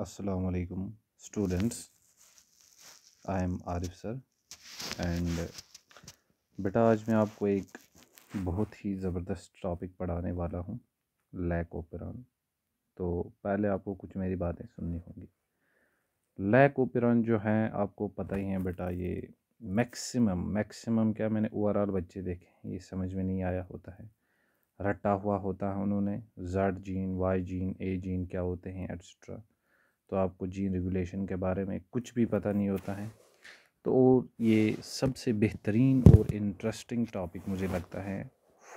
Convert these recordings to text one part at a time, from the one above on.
वालेकुम students I am Arif sir and बेटा आज मैं आपको एक बहुत ही ज़बरदस्त टॉपिक पढ़ाने वाला हूँ लैक ओपेरॉन तो पहले आपको कुछ मेरी बातें सुननी होंगी लैक ओपेरॉन जो हैं आपको पता ही है बेटा ये मैक्सिमम मैक्सिमम क्या मैंने ओवरऑल बच्चे देखे ये समझ में नहीं आया होता है रटा हुआ होता है उन्होंने Z gene Y gene A gene क्या होते हैं एट्सट्रा तो आपको जीन रेगुलेशन के बारे में कुछ भी पता नहीं होता है तो ये सबसे बेहतरीन और इंटरेस्टिंग टॉपिक मुझे लगता है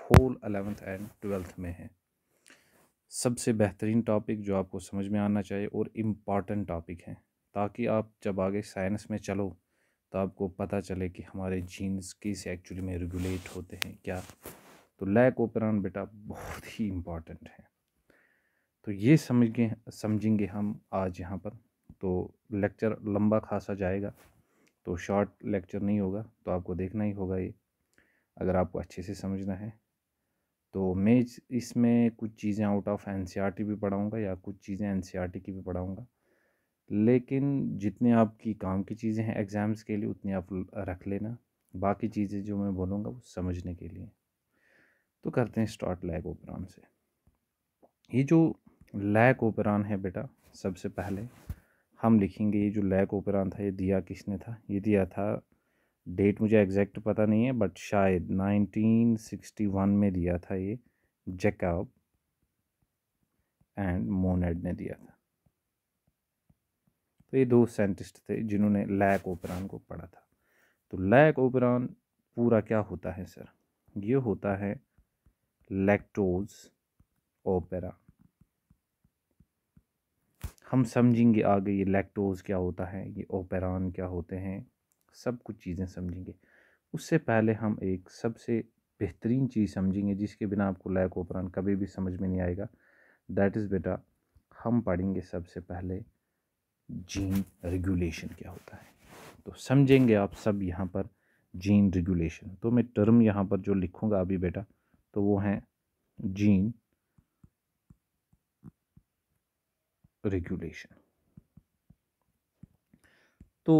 होल अलेवेंथ एंड ट्वेल्थ में है सबसे बेहतरीन टॉपिक जो आपको समझ में आना चाहिए और इम्पॉर्टेंट टॉपिक है ताकि आप जब आगे साइंस में चलो तो आपको पता चले कि हमारे जीन्स किस एक्चुअली में रेगुलेट होते हैं क्या तो लैक ओपरान बेटा बहुत ही इम्पॉर्टेंट है तो ये समझ गए समझेंगे हम आज यहाँ पर तो लेक्चर लंबा खासा जाएगा तो शॉर्ट लेक्चर नहीं होगा तो आपको देखना ही होगा ये अगर आपको अच्छे से समझना है तो मैं इसमें कुछ चीज़ें आउट ऑफ एन भी पढ़ाऊँगा या कुछ चीज़ें एन e की भी पढ़ाऊँगा लेकिन जितने आपकी काम की चीज़ें हैं एग्ज़ाम्स के लिए उतने आप रख लेना बाकी चीज़ें जो मैं बोलूँगा वो समझने के लिए तो करते हैं स्टार्ट लैग ओपराम से ये जो लैक ओपरान है बेटा सबसे पहले हम लिखेंगे ये जो लैक ओपरान था ये दिया किसने था ये दिया था डेट मुझे एग्जैक्ट पता नहीं है बट शायद 1961 में दिया था ये जैकब एंड मोनेड ने दिया था तो ये दो साइंटिस्ट थे जिन्होंने लैक ओपरान को पढ़ा था तो लैक ओपरान पूरा क्या होता है सर ये होता है लैक्टोज ओपेरा हम समझेंगे आगे ये लैक्टोज़ क्या होता है ये ओपेरान क्या होते हैं सब कुछ चीज़ें समझेंगे उससे पहले हम एक सबसे बेहतरीन चीज़ समझेंगे जिसके बिना आपको लैक ओपरान कभी भी समझ में नहीं आएगा दैट इज़ बेटा हम पढ़ेंगे सबसे पहले जीन रेगुलेशन क्या होता है तो समझेंगे आप सब यहाँ पर जीन रेगुलेशन तो मैं टर्म यहाँ पर जो लिखूँगा अभी बेटा तो वो हैं जीन रेगुलेशन तो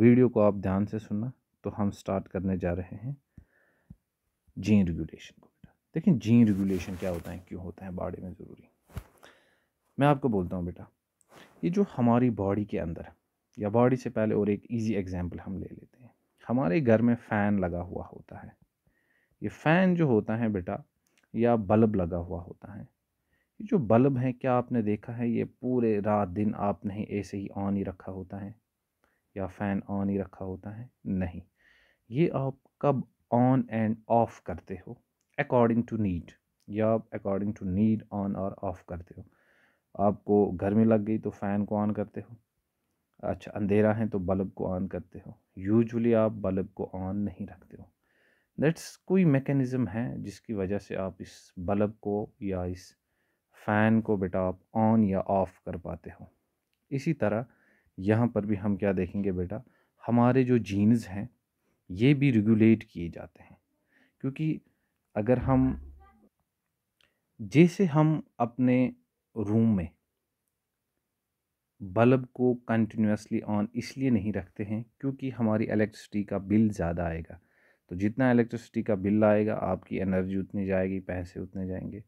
वीडियो को आप ध्यान से सुनना तो हम स्टार्ट करने जा रहे हैं जीन रेगुलेशन को बेटा देखें जीन रेगुलेशन क्या होता है क्यों होता है बॉडी में ज़रूरी मैं आपको बोलता हूँ बेटा ये जो हमारी बॉडी के अंदर या बॉडी से पहले और एक इजी एग्जांपल हम ले लेते हैं हमारे घर में फ़ैन लगा हुआ होता है ये फ़ैन जो होता है बेटा या बल्ब लगा हुआ होता है ये जो बल्ब हैं क्या आपने देखा है ये पूरे रात दिन आपने ऐसे ही ऑन ही रखा होता है या फ़ैन ऑन ही रखा होता है नहीं ये आप कब ऑन एंड ऑफ़ करते हो अकॉर्डिंग टू नीड या आप अकॉर्डिंग टू नीड ऑन और ऑफ़ करते हो आपको गर्मी लग गई तो फ़ैन को ऑन करते हो अच्छा अंधेरा है तो बल्ब को ऑन करते हो यूजुअली आप बल्ब को ऑन नहीं रखते हो दैट्स कोई मेकनिज़म है जिसकी वजह से आप इस बल्ब को या इस फ़ैन को बेटा आप ऑन या ऑफ़ कर पाते हो इसी तरह यहाँ पर भी हम क्या देखेंगे बेटा हमारे जो जीन्स हैं ये भी रेगुलेट किए जाते हैं क्योंकि अगर हम जैसे हम अपने रूम में बल्ब को कंटिन्यूसली ऑन इसलिए नहीं रखते हैं क्योंकि हमारी इलेक्ट्रिसिटी का बिल ज़्यादा आएगा तो जितना इलेक्ट्रिसिटी का बिल आएगा आपकी एनर्जी उतनी जाएगी पैसे उतने जाएंगे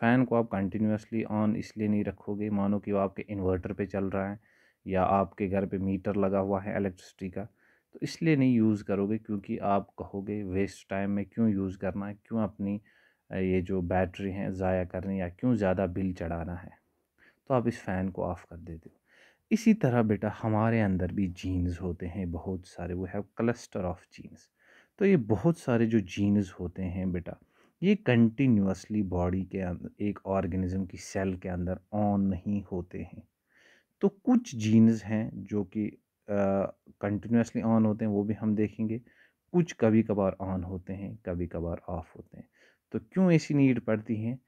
फ़ैन को आप कंटिन्यूसली ऑन इसलिए नहीं रखोगे मानो कि वो आपके इन्वर्टर पे चल रहा है या आपके घर पे मीटर लगा हुआ है इलेक्ट्रिसिटी का तो इसलिए नहीं यूज़ करोगे क्योंकि आप कहोगे वेस्ट टाइम में क्यों यूज़ करना है क्यों अपनी ये जो बैटरी हैं ज़ाया करनी या क्यों ज़्यादा बिल चढ़ाना है तो आप इस फ़ैन को ऑफ़ कर देते हो इसी तरह बेटा हमारे अंदर भी जीन्स होते हैं बहुत सारे वो है क्लस्टर ऑफ जीन्स तो ये बहुत सारे जो जीन्स होते हैं बेटा ये कंटिन्यूसली बॉडी के अंदर एक ऑर्गेनिज़म की सेल के अंदर ऑन नहीं होते हैं तो कुछ जीन्स हैं जो कि कंटिन्यूसली ऑन होते हैं वो भी हम देखेंगे कुछ कभी कभार ऑन होते हैं कभी कभार ऑफ होते हैं तो क्यों ऐसी नीड पड़ती हैं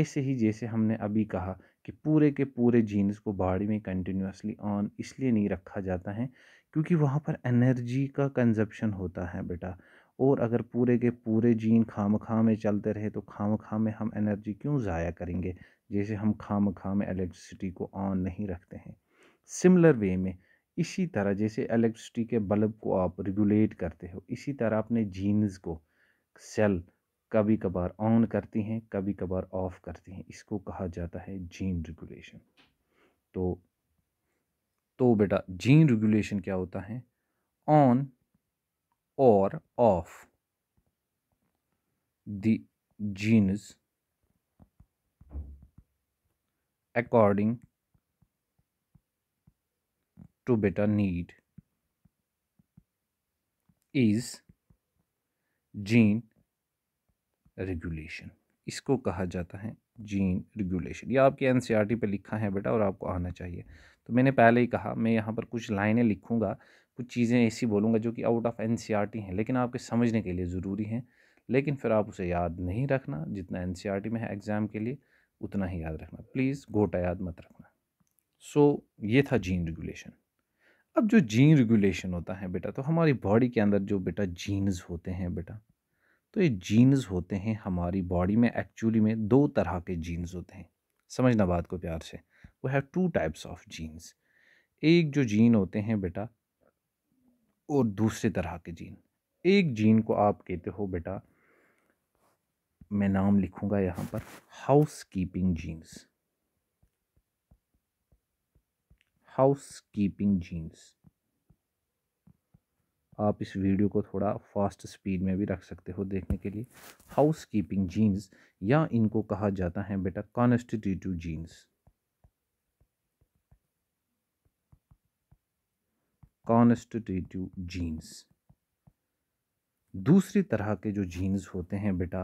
ऐसे ही जैसे हमने अभी कहा कि पूरे के पूरे जीन्स को बॉडी में कंटिन्यूसली ऑन इसलिए नहीं रखा जाता है क्योंकि वहाँ पर एनर्जी का कंजप्शन होता है बेटा और अगर पूरे के पूरे जीन खाम खाम में चलते रहे तो खाम खाम में हम एनर्जी क्यों ज़ाया करेंगे जैसे हम खाम खाम में इलेक्ट्रिसिटी को ऑन नहीं रखते हैं सिमिलर वे में इसी तरह जैसे इलेक्ट्रिसिटी के बल्ब को आप रेगुलेट करते हो इसी तरह अपने जीन्स को सेल कभी कभार ऑन करती हैं कभी कभार ऑफ करती हैं इसको कहा जाता है जीन रेगुलेशन तो तो बेटा जीन रेगुलेशन क्या होता है on or of the genus according to better need is gene regulation इसको कहा जाता है जीन रेगुलेशन ये आपके एन e पे लिखा है बेटा और आपको आना चाहिए तो मैंने पहले ही कहा मैं यहाँ पर कुछ लाइनें लिखूँगा कुछ चीज़ें ऐसी बोलूँगा जो कि आउट ऑफ एन हैं लेकिन आपके समझने के लिए ज़रूरी हैं लेकिन फिर आप उसे याद नहीं रखना जितना एन e में है एग्ज़ाम के लिए उतना ही याद रखना प्लीज़ घोटा याद मत रखना सो so, ये था जीन रेगुलेशन अब जो जीन रेगुलेशन होता है बेटा तो हमारी बॉडी के अंदर जो बेटा जीन्स होते हैं बेटा तो ये जीन्स होते हैं हमारी बॉडी में एक्चुअली में दो तरह के जीन्स होते हैं समझना बात को प्यार से वो have two types of genes एक जो जीन होते हैं बेटा और दूसरे तरह के जीन एक जीन को आप कहते हो बेटा मैं नाम लिखूंगा यहां पर housekeeping genes housekeeping genes आप इस वीडियो को थोड़ा फास्ट स्पीड में भी रख सकते हो देखने के लिए हाउस कीपिंग जीन्स या इनको कहा जाता है बेटा कॉन्स्टिट्यूटिव जीन्स कॉन्स्टिट्यूटिव जीन्स दूसरी तरह के जो जीन्स होते हैं बेटा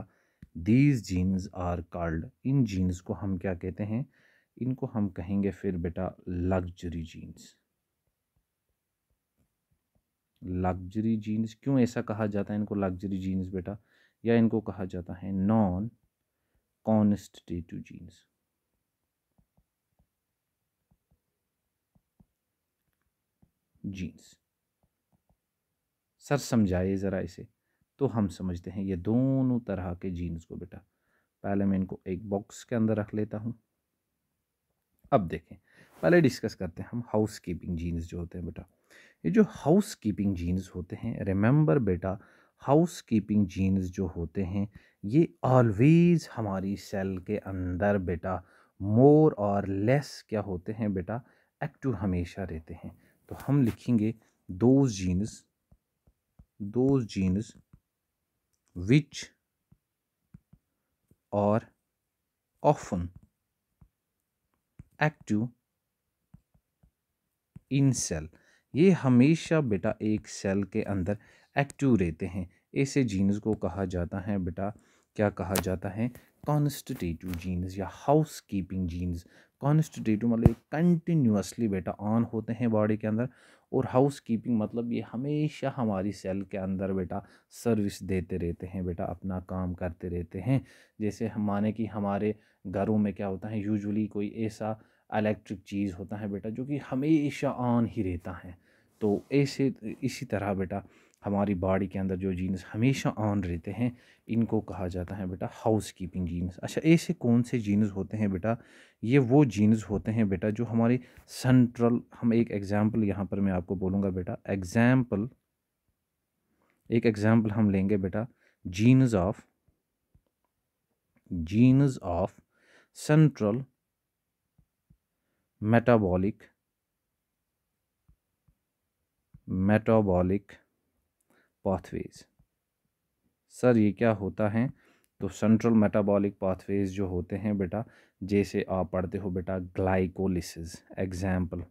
दीज जीन्स आर कार्ड इन जीन्स को हम क्या कहते हैं इनको हम कहेंगे फिर बेटा लग्जरी जीन्स लग्जरी जीन्स क्यों ऐसा कहा जाता है इनको लग्जरी जीन्स बेटा या इनको कहा जाता है non constitutive genes genes sir समझाइए ज़रा इसे तो हम समझते हैं ये दोनों तरह के जीन्स को बेटा पहले मैं इनको एक बॉक्स के अंदर रख लेता हूँ अब देखें पहले डिस्कस करते हैं हम हाउस कीपिंग जीन्स जो होते हैं बेटा ये जो हाउस कीपिंग जीन्स होते हैं रिमेंबर बेटा हाउस कीपिंग जीन्स जो होते हैं ये ऑलवेज़ हमारी सेल के अंदर बेटा मोर और लेस क्या होते हैं बेटा एक्टिव हमेशा रहते हैं तो हम लिखेंगे दो जीन्स दो जीन्स विच और ऑफन एक्टिव इन सेल ये हमेशा बेटा एक सेल के अंदर एक्टिव रहते हैं ऐसे जीन्स को कहा जाता है बेटा क्या कहा जाता है कॉन्स्टिट्यूटिव जीन्स या हाउस कीपिंग जीन्स कॉन्स्टिट्यूटिव मतलब कंटिन्यूसली बेटा ऑन होते हैं बॉडी के अंदर और हाउस कीपिंग मतलब ये हमेशा हमारी सेल के अंदर बेटा सर्विस देते रहते हैं बेटा अपना काम करते रहते हैं जैसे हम माने कि हमारे घरों में क्या होता है यूजुअली कोई ऐसा इलेक्ट्रिक चीज़ होता है बेटा जो कि हमेशा ऑन ही रहता है तो ऐसे इसी तरह बेटा हमारी बॉडी के अंदर जो जीन्स हमेशा ऑन रहते हैं इनको कहा जाता है बेटा हाउस कीपिंग जीन्स अच्छा ऐसे कौन से जीन्स होते हैं बेटा ये वो जीन्स होते हैं बेटा जो हमारे सेंट्रल हम एक एग्ज़ाम्पल यहाँ पर मैं आपको बोलूँगा बेटा एग्ज़ाम्पल एक एग्ज़ाम्पल हम लेंगे बेटा genes of genes of central metabolic metabolic pathways sir ये क्या होता है तो सेंट्रल मेटाबॉलिक पाथवेज जो होते हैं बेटा जैसे आप पढ़ते हो बेटा ग्लाइकोलिसिस एग्जाम्पल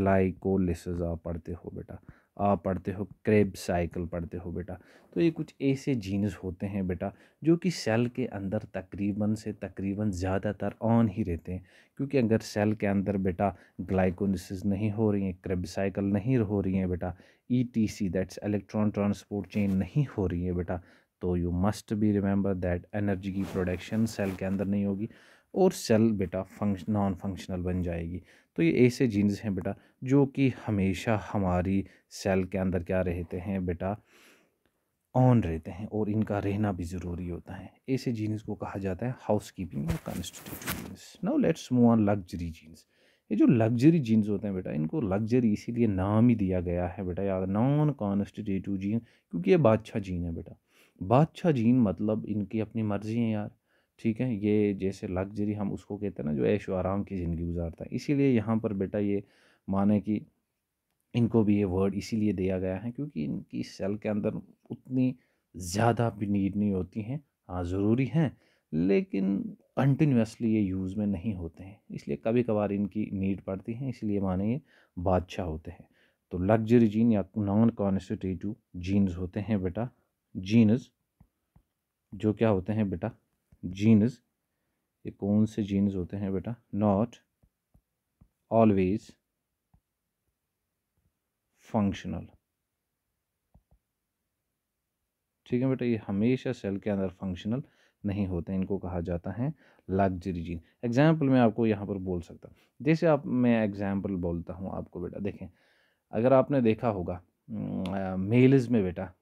ग्लाइकोलिसिस आप पढ़ते हो बेटा आप पढ़ते हो क्रेब साइकिल पढ़ते हो बेटा तो ये कुछ ऐसे जीन्स होते हैं बेटा जो कि सेल के अंदर तकरीबन से तकरीबन ज़्यादातर ऑन ही रहते हैं क्योंकि अगर सेल के अंदर बेटा ग्लाइकोनिस नहीं हो रही है क्रेब साइकिल नहीं हो रही है बेटा E T C that's electron transport chain नहीं हो रही है बेटा तो you must be remember that energy की प्रोडक्शन सेल के अंदर नहीं होगी और सेल बेटा फंक्श नॉन फंक्शनल बन जाएगी तो ये ऐसे जीन्स हैं बेटा जो कि हमेशा हमारी सेल के अंदर क्या रहते हैं बेटा ऑन रहते हैं और इनका रहना भी ज़रूरी होता है ऐसे जीन्स को कहा जाता है हाउस कीपिंग और constitutive genes now let's move on luxury genes ये जो लग्जरी जीन्स होते हैं बेटा इनको लग्जरी इसीलिए नाम ही दिया गया है बेटा या नॉन कॉन्स्टिट्यूटिव जीन क्योंकि ये बादशाह जीन है बेटा बादशाह जीन मतलब इनकी अपनी मर्ज़ी है यार ठीक है ये जैसे लग्जरी हम उसको कहते हैं ना जो ऐश आराम की ज़िंदगी गुजारता है इसीलिए यहाँ पर बेटा ये माने कि इनको भी ये वर्ड इसीलिए दिया गया है क्योंकि इनकी सेल के अंदर उतनी ज़्यादा भी नीड नहीं होती हैं हाँ ज़रूरी हैं लेकिन कंटिन्यूसली ये यूज़ में नहीं होते हैं इसलिए कभी कभार इनकी नीड पड़ती है इसलिए माने ये बादशाह होते हैं तो लग्जरी जीन या नॉन कॉन्स्टिट्यूटिव जीन्स होते हैं बेटा जीन्स जो क्या होते हैं बेटा जीन्स ये कौन से जीन्स होते हैं बेटा नॉट ऑलवेज फंक्शनल ठीक है बेटा ये हमेशा सेल के अंदर फंक्शनल नहीं होते इनको कहा जाता है लग्जरी जीन एग्जाम्पल मैं आपको यहाँ पर बोल सकता हूँ जैसे आप मैं एग्जाम्पल बोलता हूँ आपको बेटा देखें अगर आपने देखा होगा मेल्स में बेटा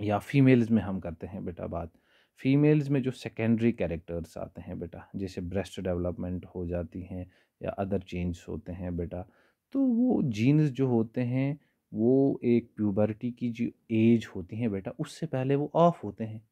या फीमेल्स में हम करते हैं बेटा बात फीमेल्स में जो सेकेंडरी कैरेक्टर्स आते हैं बेटा जैसे ब्रेस्ट डेवलपमेंट हो जाती हैं या अदर चेंज होते हैं बेटा तो वो जीन्स जो होते हैं वो एक प्यूबर्टी की जो एज होती है बेटा उससे पहले वो ऑफ़ होते हैं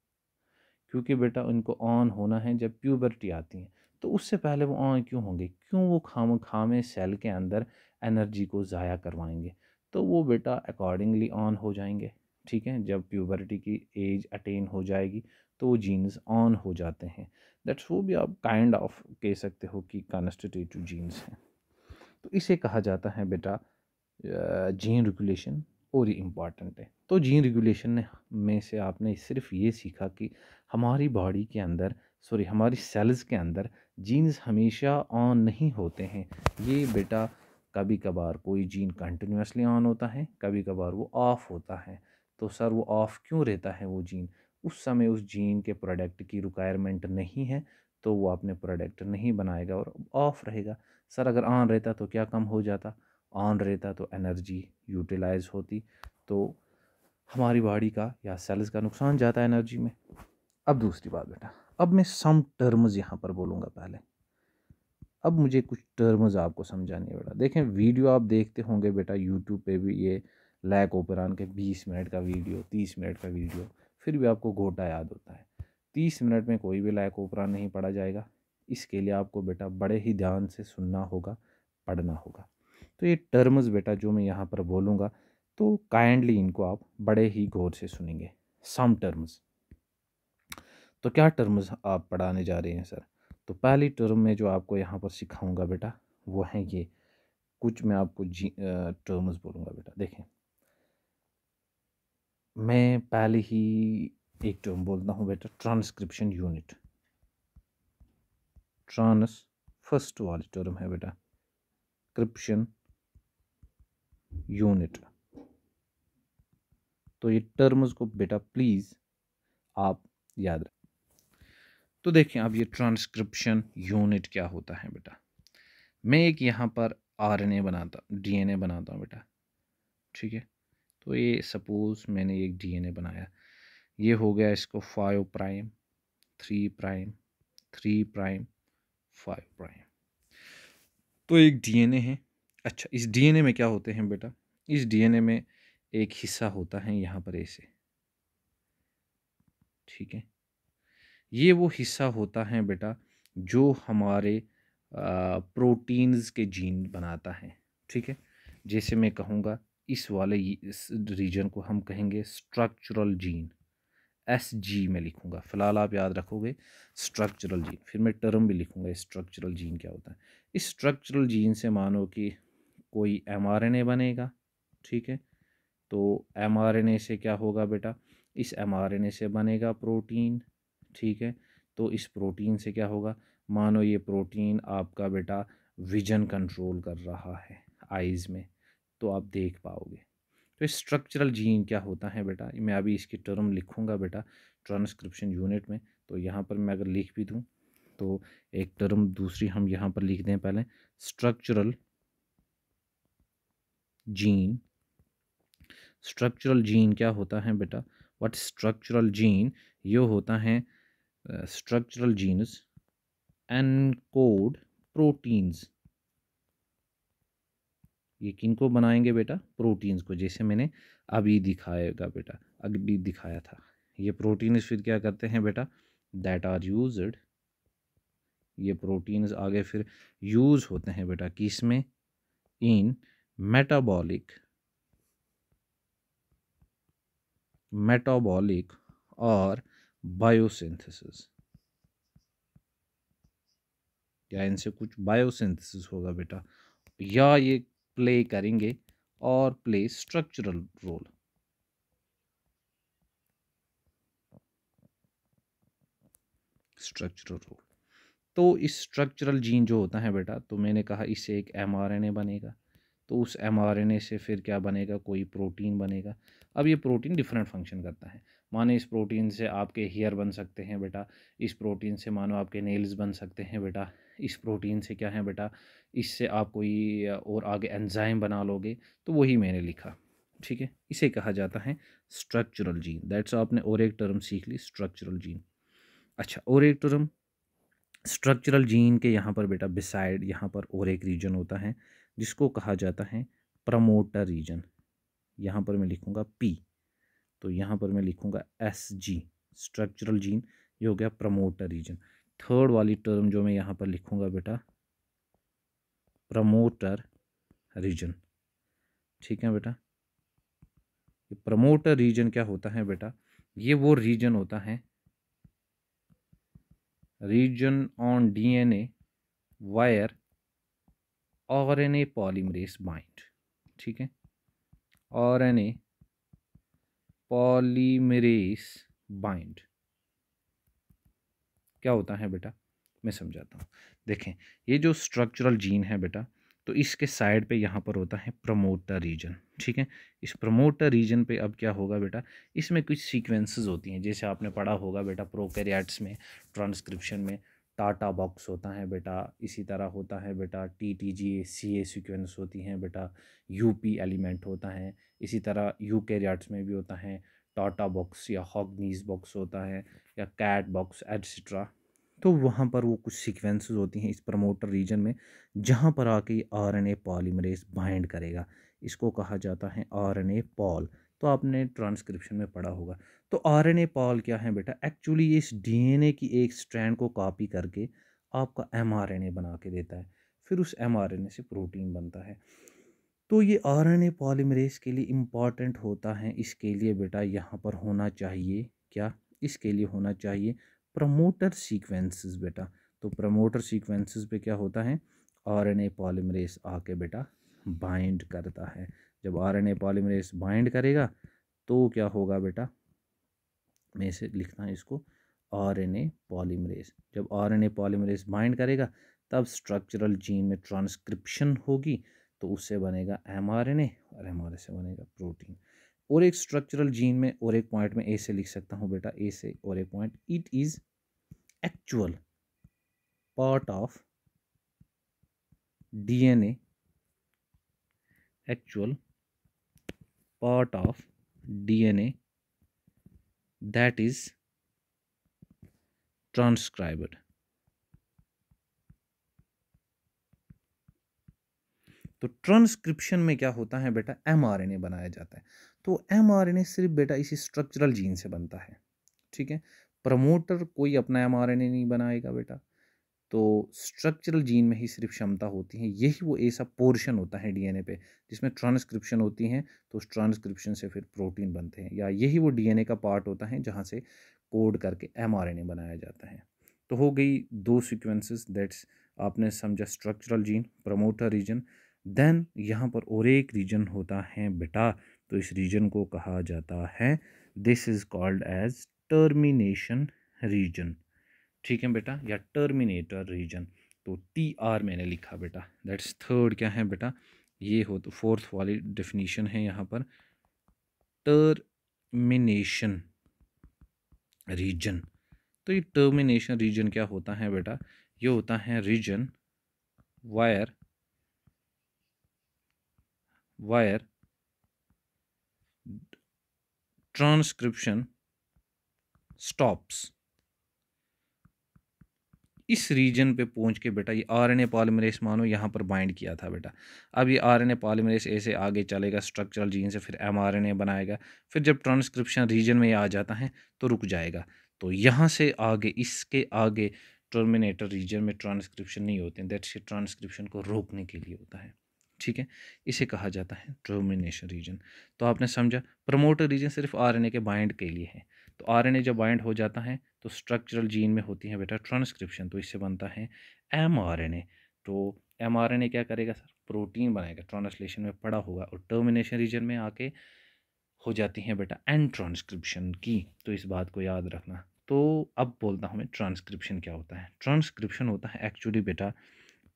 क्योंकि बेटा उनको ऑन होना है जब प्यूबर्टी आती है तो उससे पहले वो ऑन क्यों होंगे क्यों वो खाम खामे सेल के अंदर एनर्जी को ज़ाया करवाएंगे तो वो बेटा अकॉर्डिंगली ऑन हो जाएंगे ठीक है जब प्यूबर्टी की एज अटेन हो जाएगी तो वो जीन्स ऑन हो जाते हैं दैट्स वो भी आप काइंड ऑफ कह सकते हो कि कॉन्स्टिटेटिव जीन्स हैं तो इसे कहा जाता है बेटा जीन रेगुलेशन और ही इम्पॉर्टेंट है तो जीन रेगुलेशन में से आपने सिर्फ ये सीखा कि हमारी बॉडी के अंदर सॉरी हमारी सेल्स के अंदर जीन्स हमेशा ऑन नहीं होते हैं ये बेटा कभी कभार कोई जीन कंटिन्यूसली ऑन होता है कभी कभार वो ऑफ़ होता है तो सर वो ऑफ़ क्यों रहता है वो जीन उस समय उस जीन के प्रोडक्ट की रिक्वायरमेंट नहीं है तो वो अपने प्रोडक्ट नहीं बनाएगा और ऑफ़ रहेगा सर अगर ऑन रहता तो क्या कम हो जाता ऑन रहता तो एनर्जी यूटिलाइज होती तो हमारी बॉडी का या सेल्स का नुकसान जाता है एनर्जी में अब दूसरी बात बेटा अब मैं सम टर्म्स यहाँ पर बोलूँगा पहले अब मुझे कुछ टर्म्स आपको समझानी है बेटा देखें वीडियो आप देखते होंगे बेटा यूट्यूब पे भी ये लैक ओपरान के 20 मिनट का वीडियो 30 मिनट का वीडियो फिर भी आपको घोटा याद होता है तीस मिनट में कोई भी लायक ओपरा नहीं पढ़ा जाएगा इसके लिए आपको बेटा बड़े ही ध्यान से सुनना होगा पढ़ना होगा तो ये टर्म्स बेटा जो मैं यहाँ पर बोलूँगा तो काइंडली इनको आप बड़े ही गौर से सुनेंगे सम टर्म्स तो क्या टर्म्स आप पढ़ाने जा रहे हैं सर तो पहली टर्म में जो आपको यहाँ पर सिखाऊंगा बेटा वो है ये कुछ मैं आपको जी टर्म्स बोलूँगा बेटा देखें मैं पहले ही एक टर्म बोलता हूँ बेटा ट्रांसक्रिप्शन यूनिट ट्रांस फर्स्ट वाली टर्म है बेटा क्रिप्शन यूनिट तो ये टर्म्स को बेटा प्लीज़ आप याद रखें तो देखें अब ये ट्रांसक्रिप्शन यूनिट क्या होता है बेटा मैं एक यहाँ पर आरएनए बनाता डीएनए बनाता हूँ बेटा ठीक है तो ये सपोज़ मैंने एक डीएनए बनाया ये हो गया इसको five prime three prime three prime five prime तो एक डीएनए है अच्छा इस डीएनए में क्या होते हैं बेटा इस डीएनए में एक हिस्सा होता है यहाँ पर ऐसे ठीक है ये वो हिस्सा होता है बेटा जो हमारे प्रोटीन्स के जीन बनाता है ठीक है जैसे मैं कहूँगा इस वाले इस रीजन को हम कहेंगे स्ट्रक्चरल जीन एस जी में लिखूँगा फ़िलहाल आप याद रखोगे स्ट्रक्चरल जीन फिर मैं टर्म भी लिखूँगा स्ट्रक्चरल जीन क्या होता है इस स्ट्रक्चरल जीन से मानो कि कोई एम बनेगा ठीक है तो एम से क्या होगा बेटा इस एम से बनेगा प्रोटीन ठीक है तो इस प्रोटीन से क्या होगा मानो ये प्रोटीन आपका बेटा विजन कंट्रोल कर रहा है आइज़ में तो आप देख पाओगे तो स्ट्रक्चरल जीन क्या होता है बेटा मैं अभी इसकी टर्म लिखूँगा बेटा ट्रांसक्रिप्शन यूनिट में तो यहाँ पर मैं अगर लिख भी दूँ तो एक टर्म दूसरी हम यहाँ पर लिख दें पहले स्ट्रक्चरल जीन स्ट्रक्चरल जीन क्या होता है बेटा व्हाट स्ट्रक्चरल जीन ये होता है स्ट्रक्चरल जीन्स एनकोड प्रोटीन्स ये किन को बनाएंगे बेटा प्रोटीन्स को जैसे मैंने अभी दिखाएगा बेटा अभी दिखाया था ये प्रोटीन्स फिर क्या करते हैं बेटा दैट आर यूज ये प्रोटीन्स आगे फिर यूज़ होते हैं बेटा किस में इन मेटाबॉलिक मेटाबॉलिक और बायोसिंथेसिस क्या इनसे कुछ बायोसिंथेसिस होगा बेटा या ये प्ले करेंगे और play structural role structural role तो इस स्ट्रक्चरल जीन जो होता है बेटा तो मैंने कहा इससे एक एमआरएनए बनेगा तो उस एमआरएनए से फिर क्या बनेगा कोई प्रोटीन बनेगा अब ये प्रोटीन डिफरेंट फंक्शन करता है माने इस प्रोटीन से आपके हेयर बन सकते हैं बेटा इस प्रोटीन से मानो आपके नेल्स बन सकते हैं बेटा इस प्रोटीन से क्या है बेटा इससे आप कोई और आगे एंजाइम बना लोगे तो वही मैंने लिखा ठीक है इसे कहा जाता है स्ट्रक्चरल जीन दैट्स आपने और एक टर्म सीख ली स्ट्रक्चरल जीन अच्छा और एक टर्म स्ट्रक्चरल जीन के यहाँ पर बेटा बिसाइड यहाँ पर और एक रीजन होता है जिसको कहा जाता है प्रमोटर रीजन यहाँ पर मैं लिखूँगा पी तो यहाँ पर मैं लिखूँगा एस जी स्ट्रक्चरल जीन ये हो गया प्रमोटर रीजन थर्ड वाली टर्म जो मैं यहाँ पर लिखूँगा बेटा प्रमोटर रीजन ठीक है बेटा प्रमोटर रीजन क्या होता है बेटा ये वो रीजन होता है region where DNA N A polymerase bind ठीक है ए पॉलीमरेस बाइंड क्या होता है बेटा मैं समझाता हूँ देखें ये जो स्ट्रक्चरल जीन है बेटा तो इसके साइड पे यहाँ पर होता है प्रमोटर रीजन ठीक है इस प्रमोटर रीजन पे अब क्या होगा बेटा इसमें कुछ सीक्वेंसेस होती हैं जैसे आपने पढ़ा होगा बेटा प्रोकैरियोट्स में ट्रांसक्रिप्शन में टाटा बॉक्स होता है बेटा इसी तरह होता है बेटा T T G A C A sequence होती हैं बेटा यू पी एलिमेंट होता है इसी तरह यू कैरियाट्स में भी होता है टाटा बॉक्स या हॉगनीज बॉक्स होता है या कैट बॉक्स एट्सट्रा तो वहाँ पर वो कुछ सीक्वेंसेस होती हैं इस प्रमोटर रीजन में जहाँ पर आके R N A polymerase bind करेगा इसको कहा जाता है आर एन ए पॉल तो आपने ट्रांसक्रिप्शन में पढ़ा होगा तो आर एन ए पॉल क्या है बेटा एक्चुअली इस डी एन ए की एक स्ट्रैंड को कॉपी करके आपका एम आर एन ए बना के देता है फिर उस एम आर एन ए से प्रोटीन बनता है तो ये आर एन ए के लिए इम्पॉर्टेंट होता है इसके लिए बेटा यहाँ पर होना चाहिए क्या इसके लिए होना चाहिए प्रमोटर सीक्वेंसेस बेटा तो प्रमोटर सीक्वेंसेस पे क्या होता है आर एन ए पॉलीमरेज आके बेटा बाइंड करता है जब R N A polymerase bind करेगा तो क्या होगा बेटा मैं इसे लिखता हूँ इसको आर एन ए पॉलीमरेज जब R N A polymerase bind करेगा तब स्ट्रक्चरल जीन में ट्रांसक्रिप्शन होगी तो उससे बनेगा एम आर एन ए और एम आर ए से बनेगा प्रोटीन और एक स्ट्रक्चरल जीन में और एक पॉइंट में ए से लिख सकता हूँ बेटा ए से और एक point it is actual part of DNA actual part of DNA that is transcribed तो ट्रांसक्रिप्शन में क्या होता है बेटा एम बनाया जाता है तो एम सिर्फ बेटा इसी स्ट्रक्चरल जीन से बनता है ठीक है प्रमोटर कोई अपना एम नहीं बनाएगा बेटा तो स्ट्रक्चरल जीन में ही सिर्फ क्षमता होती है यही वो ऐसा पोर्शन होता है डीएनए पे जिसमें ट्रांसक्रिप्शन होती है तो उस ट्रांसक्रिप्शन से फिर प्रोटीन बनते हैं या यही वो डीएनए का पार्ट होता है जहाँ से कोड करके एमआरएनए बनाया जाता है तो हो गई दो सीक्वेंसेस दैट्स आपने समझा structural gene promoter region then यहाँ पर और एक रीजन होता है बेटा तो इस रीजन को कहा जाता है this is called as termination region ठीक है बेटा या टर्मिनेटर रीजन तो टी आर मैंने लिखा बेटा दैट्स थर्ड क्या है बेटा ये हो तो फोर्थ वाली डेफिनेशन है यहाँ पर टर्मिनेशन रीजन तो ये टर्मिनेशन रीजन क्या होता है बेटा ये होता है region where wire transcription stops इस रीजन पे पहुंच के बेटा ये आरएनए पॉलीमरेज मानो यहाँ पर बाइंड किया था बेटा अब ये आरएनए पॉलीमरेज ऐसे आगे चलेगा स्ट्रक्चरल जीन से फिर एमआरएनए बनाएगा फिर जब ट्रांसक्रिप्शन रीजन में आ जाता है तो रुक जाएगा तो यहाँ से आगे इसके आगे टर्मिनेटर रीजन में ट्रांसक्रिप्शन नहीं होते दैट्स ये ट्रांसक्रिप्शन को रोकने के लिए होता है ठीक है इसे कहा जाता है टर्मिनेशन रीजन तो आपने समझा प्रमोटर रीजन सिर्फ आरएनए के बाइंड के लिए है तो आरएनए जब बाइंड हो जाता है तो स्ट्रक्चरल जीन में होती है बेटा ट्रांसक्रिप्शन तो इससे बनता है एमआरएनए तो एमआरएनए क्या करेगा सर प्रोटीन बनाएगा ट्रांसलेशन में पड़ा होगा और टर्मिनेशन रीजन में आके हो जाती हैं बेटा एंड ट्रांसक्रिप्शन की तो इस बात को याद रखना तो अब बोलता हूँ मैं ट्रांसक्रिप्शन क्या होता है ट्रांसक्रिप्शन होता है एक्चुअली बेटा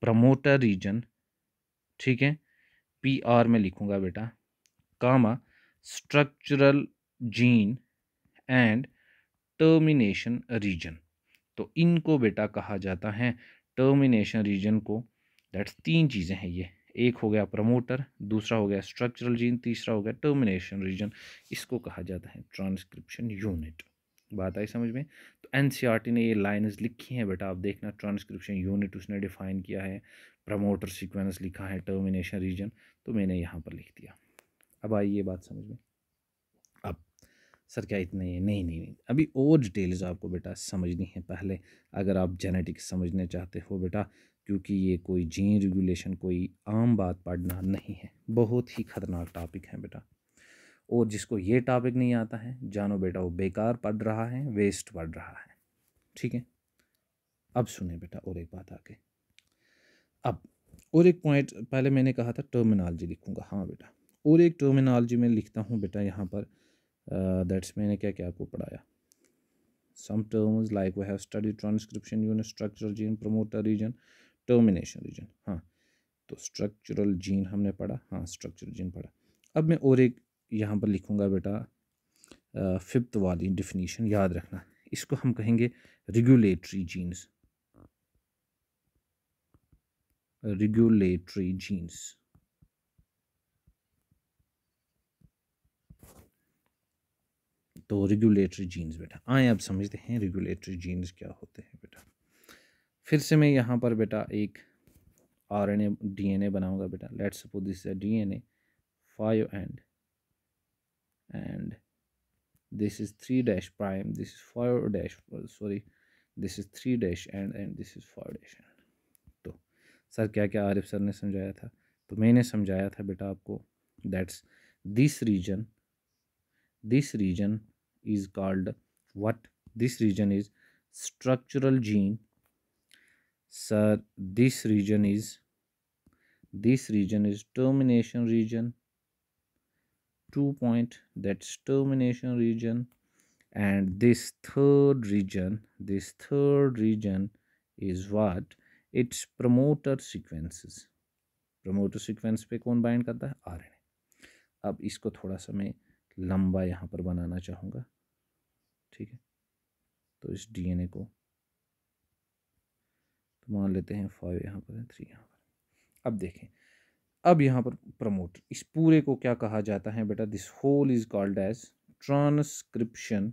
प्रमोटर रीजन ठीक है पी आर में लिखूंगा बेटा comma structural gene and termination region तो इनको बेटा कहा जाता है टर्मिनेशन रीजन को दैट्स तीन चीज़ें हैं ये एक हो गया प्रमोटर दूसरा हो गया स्ट्रक्चरल जीन तीसरा हो गया टर्मिनेशन रीजन इसको कहा जाता है ट्रांसक्रिप्शन यूनिट बात आई समझ में तो एन e ने ये लाइन्स लिखी हैं बेटा आप देखना ट्रांसक्रिप्शन यूनिट उसने डिफ़ाइन किया है प्रमोटर सीक्वेंस लिखा है टर्मिनेशन रीजन तो मैंने यहाँ पर लिख दिया अब आई ये बात समझ में अब सर क्या इतने नहीं नहीं नहीं अभी और डिटेल्स आपको बेटा समझनी है पहले अगर आप जेनेटिक्स समझने चाहते हो बेटा क्योंकि ये कोई जीन रेगुलेशन कोई आम बात पढ़ना नहीं है बहुत ही ख़तरनाक टॉपिक है बेटा और जिसको ये टॉपिक नहीं आता है जानो बेटा वो बेकार पढ़ रहा है वेस्ट पढ़ रहा है ठीक है अब सुने बेटा और एक बात आके अब और एक पॉइंट पहले मैंने कहा था टर्मिनोलॉजी लिखूँगा हाँ बेटा और एक टर्मिनोलॉजी में लिखता हूँ बेटा यहाँ पर दैट्स uh, मैंने क्या क्या आपको पढ़ाया some terms like we have study transcription unit structural gene promoter region termination region हाँ तो स्ट्रक्चरल जीन हमने पढ़ा हाँ स्ट्रक्चरल जीन पढ़ा अब मैं और एक यहाँ पर लिखूँगा बेटा फिफ्थ वाली डिफिनीशन याद रखना इसको हम कहेंगे रेगुलेटरी जीन्स regulatory genes. तो रेगुलेटरी जीन्स बेटा आए आप समझते हैं रेगुलेटरी जीन्स क्या होते हैं बेटा फिर से मैं यहाँ पर बेटा एक आरएनए डीएनए बनाऊंगा बेटा let's suppose this is DNA five end end this is three dash prime this is five dash sorry this is three dash end end this is five dash end sir क्या क्या Arif sir ने समझाया था तो मैंने समझाया था बेटा आपको that's this region this region is called what this region is structural gene sir this region is this region is termination region two point that's termination region and this third region this third region is what it's promoter sequences promoter sequence पे कौन bind करता है are अब इसको थोड़ा सा मैं लंबा यहाँ पर बनाना चाहूँगा ठीक है तो इस डीएनए को तो मान लेते हैं फाइव यहाँ पर है थ्री यहाँ पर अब देखें अब यहाँ पर प्रमोटर इस पूरे को क्या कहा जाता है बेटा this whole is called as transcription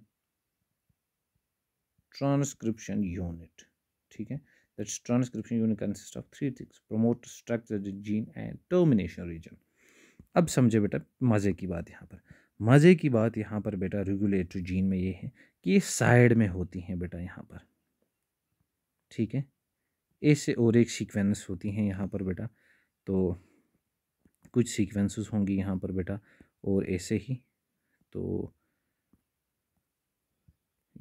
transcription unit ठीक है that transcription unit consists of three things promoter structure gene and termination region अब समझे बेटा मज़े की बात यहाँ पर मज़े की बात यहाँ पर बेटा रेगुलेटरी जीन में ये है कि ये साइड में होती हैं बेटा यहाँ पर ठीक है ऐसे और एक सीक्वेंस होती हैं यहाँ पर बेटा तो कुछ सीक्वेंसेस होंगी यहाँ पर बेटा और ऐसे ही तो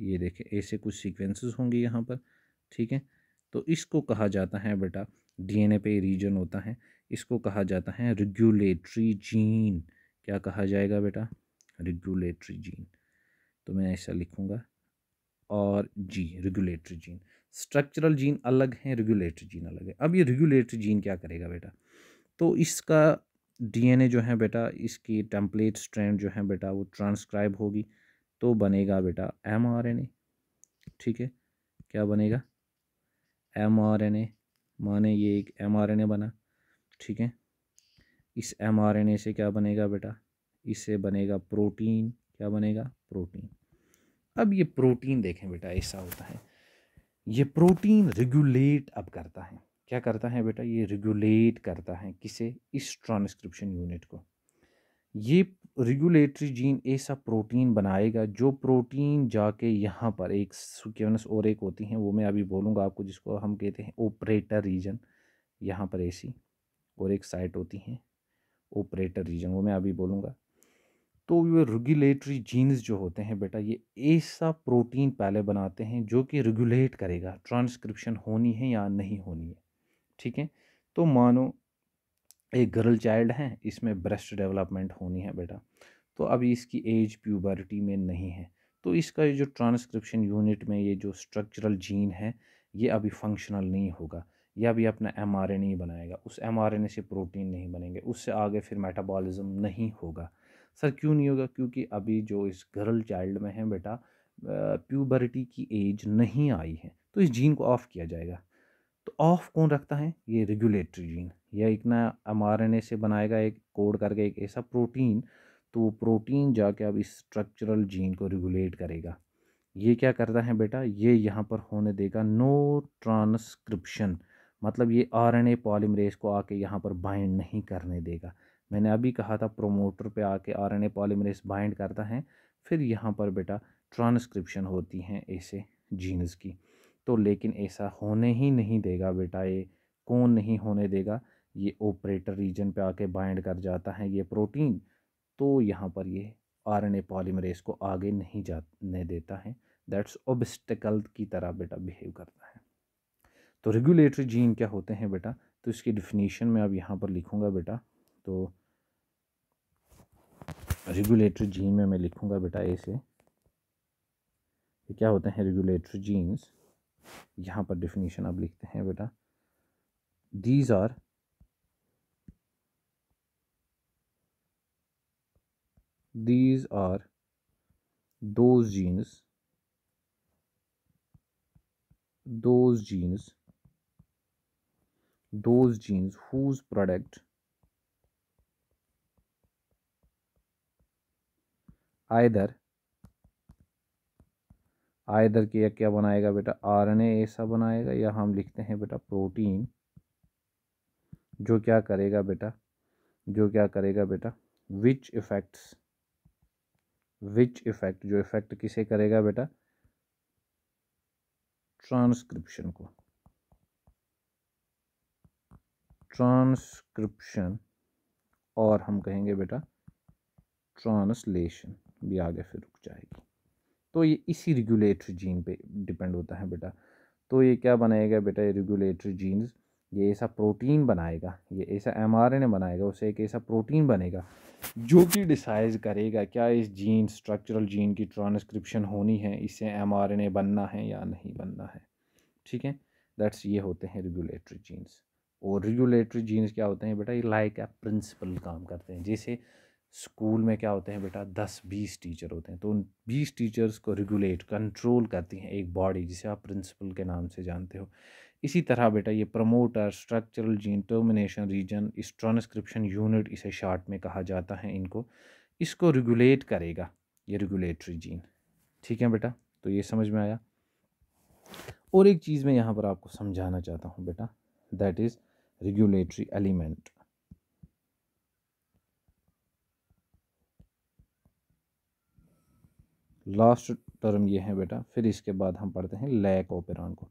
ये देखें ऐसे कुछ सीक्वेंसेस होंगी यहाँ पर ठीक है तो इसको कहा जाता है बेटा डीएनए पे रीजन होता है इसको कहा जाता है रेगुलेटरी जीन क्या कहा जाएगा बेटा रेगुलेटरी जीन तो मैं ऐसा लिखूँगा और जी रेगुलेटरी जीन स्ट्रक्चरल जीन अलग है रेगुलेटरी जीन अलग है अब ये रेगुलेटरी जीन क्या करेगा बेटा तो इसका डीएनए जो है बेटा इसकी टेम्पलेट स्ट्रैंड जो है बेटा वो ट्रांसक्राइब होगी तो बनेगा बेटा एमआरएनए ठीक है क्या बनेगा एम आर एन ए माने ये एक एम आर एन ए बना ठीक है इस एम आर एन ए से क्या बनेगा बेटा इससे बनेगा प्रोटीन क्या बनेगा प्रोटीन अब ये प्रोटीन देखें बेटा ऐसा होता है ये प्रोटीन रेगुलेट अब करता है क्या करता है बेटा ये रेगुलेट करता है किसे इस ट्रांसक्रिप्शन यूनिट को ये रेगुलेटरी जीन ऐसा प्रोटीन बनाएगा जो प्रोटीन जाके यहाँ पर एक सुक्योनस और एक होती हैं वो मैं अभी बोलूँगा आपको जिसको हम कहते हैं ऑपरेटर रीजन यहाँ पर ऐसी और एक साइट होती हैं ऑपरेटर रीजन वो मैं अभी बोलूँगा तो ये रेगुलेटरी जीन्स जो होते हैं बेटा ये ऐसा प्रोटीन पहले बनाते हैं जो कि रेगुलेट करेगा ट्रांसक्रिप्शन होनी है या नहीं होनी है ठीक है तो मानो एक गर्ल चाइल्ड है इसमें ब्रेस्ट डेवलपमेंट होनी है बेटा तो अभी इसकी एज प्यूबर्टी में नहीं है तो इसका ये जो ट्रांसक्रिप्शन यूनिट में ये जो स्ट्रक्चरल जीन है ये अभी फंक्शनल नहीं होगा ये अभी अपना एम आर एन बनाएगा उस एम आर एन ए से प्रोटीन नहीं बनेंगे उससे आगे फिर मेटाबॉलिज्म नहीं होगा सर क्यों नहीं होगा क्योंकि अभी जो इस गर्ल चाइल्ड में है बेटा प्यूबर्टी की एज नहीं आई है तो इस जीन को ऑफ़ किया जाएगा तो ऑफ कौन रखता है ये रेगुलेटरी जीन या एक ना एम से बनाएगा एक कोड करके एक ऐसा प्रोटीन तो वो प्रोटीन जाके अब इस स्ट्रक्चरल जीन को रेगुलेट करेगा ये क्या करता है बेटा ये यहाँ पर होने देगा नो ट्रांसक्रिप्शन मतलब ये आरएनए पॉलीमरेज को आके यहाँ पर बाइंड नहीं करने देगा मैंने अभी कहा था प्रोमोटर पे आके आरएनए पॉलीमरेज बाइंड करता है फिर यहाँ पर बेटा ट्रांसक्रिप्शन होती हैं ऐसे जीन्स की तो लेकिन ऐसा होने ही नहीं देगा बेटा ये कौन नहीं होने देगा ये ऑपरेटर रीजन पे आके बाइंड कर जाता है ये प्रोटीन तो यहाँ पर ये आरएनए पॉलीमरेज को आगे नहीं जाने देता है दैट्स ओबस्टिकल की तरह बेटा बिहेव करता है तो रेगुलेटरी जीन क्या होते हैं बेटा तो इसकी डिफिनीशन में अब यहाँ पर लिखूँगा बेटा तो रेगुलेटरी जीन में मैं लिखूँगा बेटा ऐसे क्या होते हैं रेगुलेटरी जीन्स यहाँ पर डिफिनीशन अब लिखते हैं बेटा these are these are those genes those genes those genes whose product either either के क्या बनाएगा बेटा आरएनए ऐसा बनाएगा या हम लिखते हैं बेटा प्रोटीन जो क्या करेगा बेटा जो क्या करेगा बेटा विच इफ़ेक्ट्स विच इफ़ेक्ट जो इफ़ेक्ट किसे करेगा बेटा ट्रांसक्रिप्शन को ट्रांसक्रिप्शन और हम कहेंगे बेटा ट्रांसलेशन भी आगे फिर रुक जाएगी तो ये इसी रेगुलेटरी जीन पे डिपेंड होता है बेटा तो ये क्या बनाएगा बेटा ये रेगुलेटरी जीन्स ये ऐसा प्रोटीन बनाएगा ये ऐसा एम बनाएगा उससे एक ऐसा प्रोटीन बनेगा जो कि डिसाइज करेगा क्या इस जीन स्ट्रक्चरल जीन की ट्रांसक्रिप्शन होनी है इससे एम बनना है या नहीं बनना है ठीक है दैट्स ये होते हैं रेगुलेटरी जीन्स और रेगुलेटरी जीन्स क्या होते हैं बेटा ये लाइक ए प्रिंसिपल काम करते हैं जैसे स्कूल में क्या होते हैं बेटा दस बीस टीचर होते हैं तो उन बीस टीचर्स को रेगुलेट कंट्रोल करती हैं एक बॉडी जिसे आप प्रिंसिपल के नाम से जानते हो इसी तरह बेटा ये promoter structural gene termination region इस ट्रांसक्रिप्शन यूनिट इसे शार्ट में कहा जाता है इनको इसको रेगुलेट करेगा ये रेगुलेटरी जीन ठीक है बेटा तो ये समझ में आया और एक चीज़ मैं यहाँ पर आपको समझाना चाहता हूँ बेटा that is regulatory element last term ये है बेटा फिर इसके बाद हम पढ़ते हैं लैक ओपेरॉन को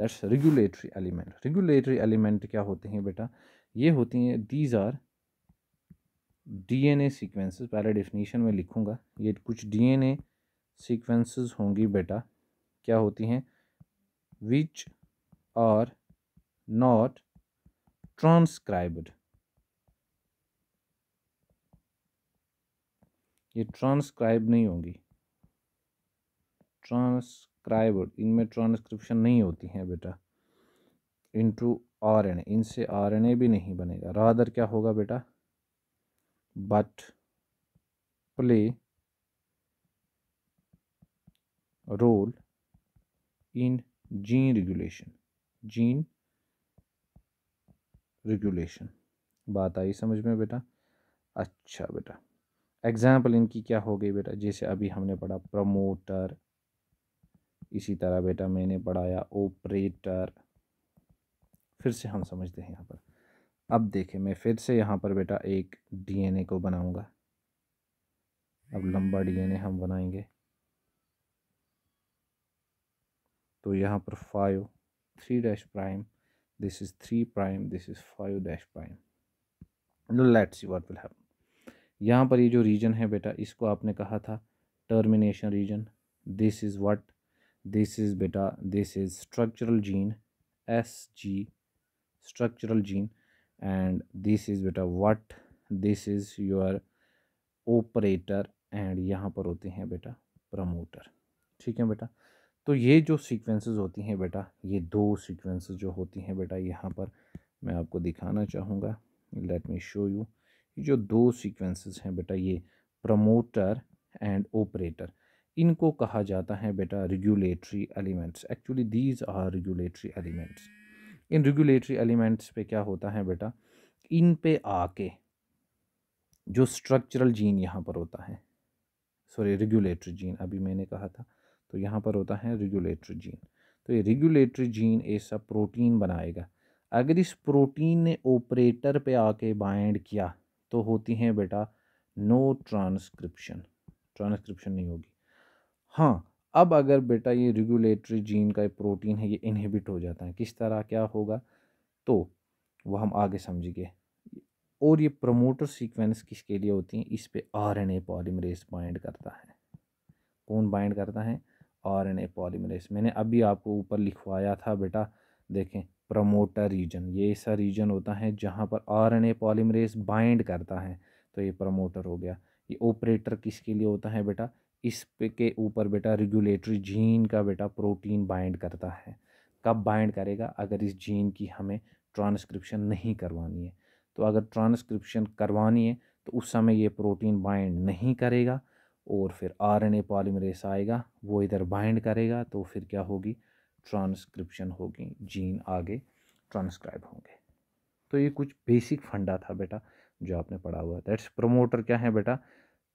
that's regulatory element regulatory element क्या होते हैं बेटा ये होती हैं दीज आर डीएनए सीक्वेंसेस पहले डेफिनेशन में लिखूंगा ये कुछ डीएनए सीक्वेंसेस होंगी बेटा क्या होती हैं विच आर नॉट ट्रांसक्राइब्ड ये ट्रांसक्राइब नहीं होंगी ट्रांसक्राइब्ड इनमें ट्रांसक्रिप्शन नहीं होती हैं बेटा इनटू आरएनए इनसे आरएनए भी नहीं बनेगा रादर क्या होगा बेटा but play role in gene regulation gene regulation बात आई समझ में बेटा अच्छा बेटा एग्ज़ाम्पल इनकी क्या हो गई बेटा जैसे अभी हमने पढ़ा प्रमोटर इसी तरह बेटा मैंने पढ़ाया ऑपरेटर फिर से हम समझते हैं यहाँ पर अब देखें मैं फिर से यहाँ पर बेटा एक डीएनए को बनाऊंगा अब लंबा डीएनए हम बनाएंगे तो यहाँ पर five three dash prime this is three prime this is five dash prime let see what will happen यहाँ पर ये जो रीजन है बेटा इसको आपने कहा था termination region this is what this is बेटा this is structural gene S G structural gene and this is बेटा what this is your operator and यहाँ पर होते हैं बेटा प्रमोटर ठीक है बेटा तो ये जो सीक्वेंसेस होती हैं बेटा ये दो सीक्वेंसेस जो होती हैं बेटा यहाँ पर मैं आपको दिखाना चाहूँगा लेट मी शो यू जो दो सीक्वेंसेस हैं बेटा ये प्रमोटर एंड ऑपरेटर इनको कहा जाता है बेटा regulatory elements actually these are regulatory elements इन रेगुलेटरी एलिमेंट्स पे क्या होता है बेटा इन पे आके जो स्ट्रक्चरल जीन यहाँ पर होता है सॉरी रेगुलेटरी जीन अभी मैंने कहा था तो यहाँ पर होता है रेगुलेटरी जीन तो ये रेगुलेटरी जीन ऐसा प्रोटीन बनाएगा अगर इस प्रोटीन ने ऑपरेटर पे आके बाइंड किया तो होती हैं बेटा नो ट्रांसक्रिप्शन ट्रांसक्रिप्शन नहीं होगी हाँ अब अगर बेटा ये रेगुलेटरी जीन का प्रोटीन है ये इनहिबिट हो जाता है किस तरह क्या होगा तो वह हम आगे समझिए और ये प्रमोटर सीक्वेंस किसके लिए होती हैं इस पे आरएनए पॉलीमरेज बाइंड करता है कौन बाइंड करता है आरएनए पॉलीमरेज मैंने अभी आपको ऊपर लिखवाया था बेटा देखें प्रमोटर रीजन ये ऐसा रीजन होता है जहाँ पर आरएनए पॉलीमरेज बाइंड करता है तो ये प्रमोटर हो गया ये ऑपरेटर किसके लिए होता है बेटा इस पे के ऊपर बेटा रेगुलेटरी जीन का बेटा प्रोटीन बाइंड करता है कब बाइंड करेगा अगर इस जीन की हमें ट्रांसक्रिप्शन नहीं करवानी है तो अगर ट्रांसक्रिप्शन करवानी है तो उस समय ये प्रोटीन बाइंड नहीं करेगा और फिर आरएनए पॉलीमरेस आएगा वो इधर बाइंड करेगा तो फिर क्या होगी ट्रांसक्रिप्शन होगी जीन आगे ट्रांसक्राइब होंगे तो ये कुछ बेसिक फंडा था बेटा जो आपने पढ़ा हुआ है दैट्स प्रोमोटर क्या है बेटा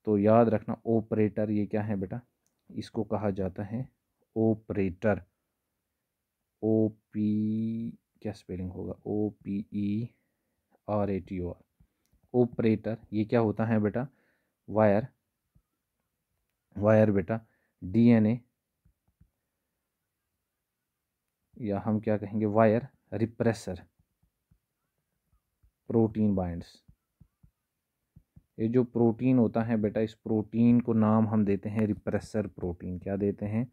तो याद रखना ऑपरेटर ये क्या है बेटा इसको कहा जाता है ऑपरेटर ओ पी क्या स्पेलिंग होगा O P E R A T O R operator ये क्या होता है बेटा वायर वायर बेटा डीएनए या हम क्या कहेंगे वायर रिप्रेसर प्रोटीन बाइंड्स ये जो प्रोटीन होता है बेटा इस प्रोटीन को नाम हम देते हैं रिप्रेसर प्रोटीन क्या देते हैं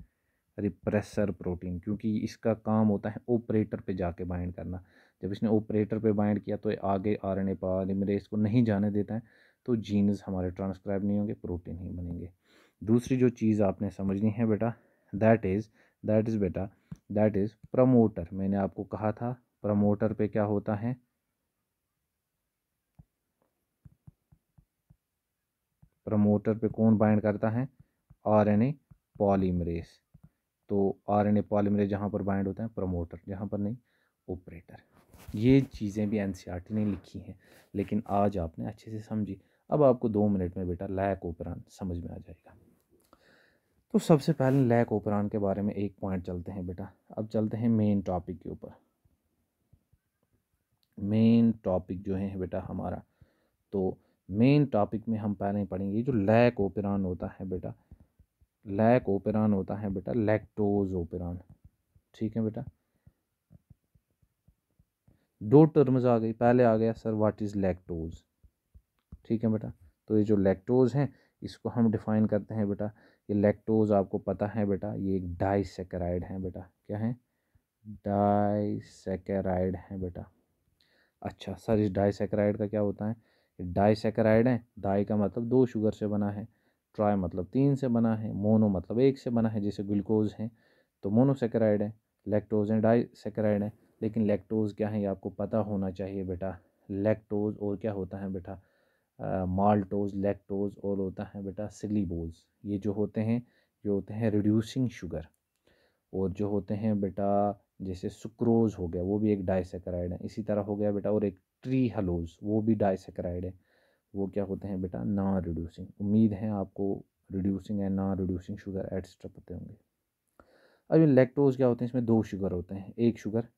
रिप्रेसर प्रोटीन क्योंकि इसका काम होता है ऑपरेटर पे जाके बाइंड करना जब इसने ऑपरेटर पे बाइंड किया तो आगे आर एन ए इसको नहीं जाने देता है तो जीन्स हमारे ट्रांसक्राइब नहीं होंगे प्रोटीन ही बनेंगे दूसरी जो चीज़ आपने समझनी है बेटा दैट इज़ दैट इज़ बेटा दैट इज़ प्रमोटर मैंने आपको कहा था प्रमोटर पे क्या होता है प्रमोटर पे कौन बाइंड करता है आरएनए पॉलीमरेज तो आरएनए पॉलीमरेज जहाँ पर बाइंड होता है प्रमोटर जहाँ पर नहीं ऑपरेटर ये चीज़ें भी एन e ने लिखी हैं लेकिन आज आपने अच्छे से समझी अब आपको दो मिनट में बेटा लैक ओपरान समझ में आ जाएगा तो सबसे पहले लैक ओपरान के बारे में एक पॉइंट चलते हैं बेटा अब चलते हैं मेन टॉपिक के ऊपर मेन टॉपिक जो है बेटा हमारा तो मेन टॉपिक में हम पहले पढ़ेंगे जो लैक ओपेरान होता है बेटा लैक ओपेरान होता है बेटा लैक्टोज ओपेरान ठीक है बेटा दो टर्म्स आ गई पहले आ गया सर व्हाट इज़ लैक्टोज ठीक है बेटा तो ये जो लैक्टोज हैं इसको हम डिफ़ाइन करते हैं बेटा ये लैक्टोज आपको पता है बेटा ये एक डाइसेकेराइड है बेटा क्या है डाइसेकेराइड है बेटा अच्छा सर इस डाइसेकेराइड का क्या होता है डाईसेकेराइड है डाई का मतलब दो शुगर से बना है ट्राई मतलब तीन से बना है मोनो मतलब एक से बना है जैसे ग्लूकोज है तो मोनोसेकेराइड है लैक्टोज हैं डाईसेकेराइड हैं लेकिन लैक्टोज क्या है ये आपको पता होना चाहिए बेटा लैक्टोज और क्या होता है बेटा माल्टोज लैक्टोज और होता है बेटा सिलीबोज ये जो होते हैं ये होते हैं रिड्यूसिंग शुगर और जो होते हैं बेटा जैसे सुक्रोज हो गया वो भी एक डाइसेक्राइड है इसी तरह हो गया बेटा और एक ट्री हलोज वो भी डाइसेक्राइड है वो क्या होते हैं बेटा नॉन रिड्यूसिंग उम्मीद है आपको reducing and non reducing sugar etcetera पते होंगे अब ये लेक्टोज क्या होते हैं इसमें दो शुगर होते हैं एक शुगर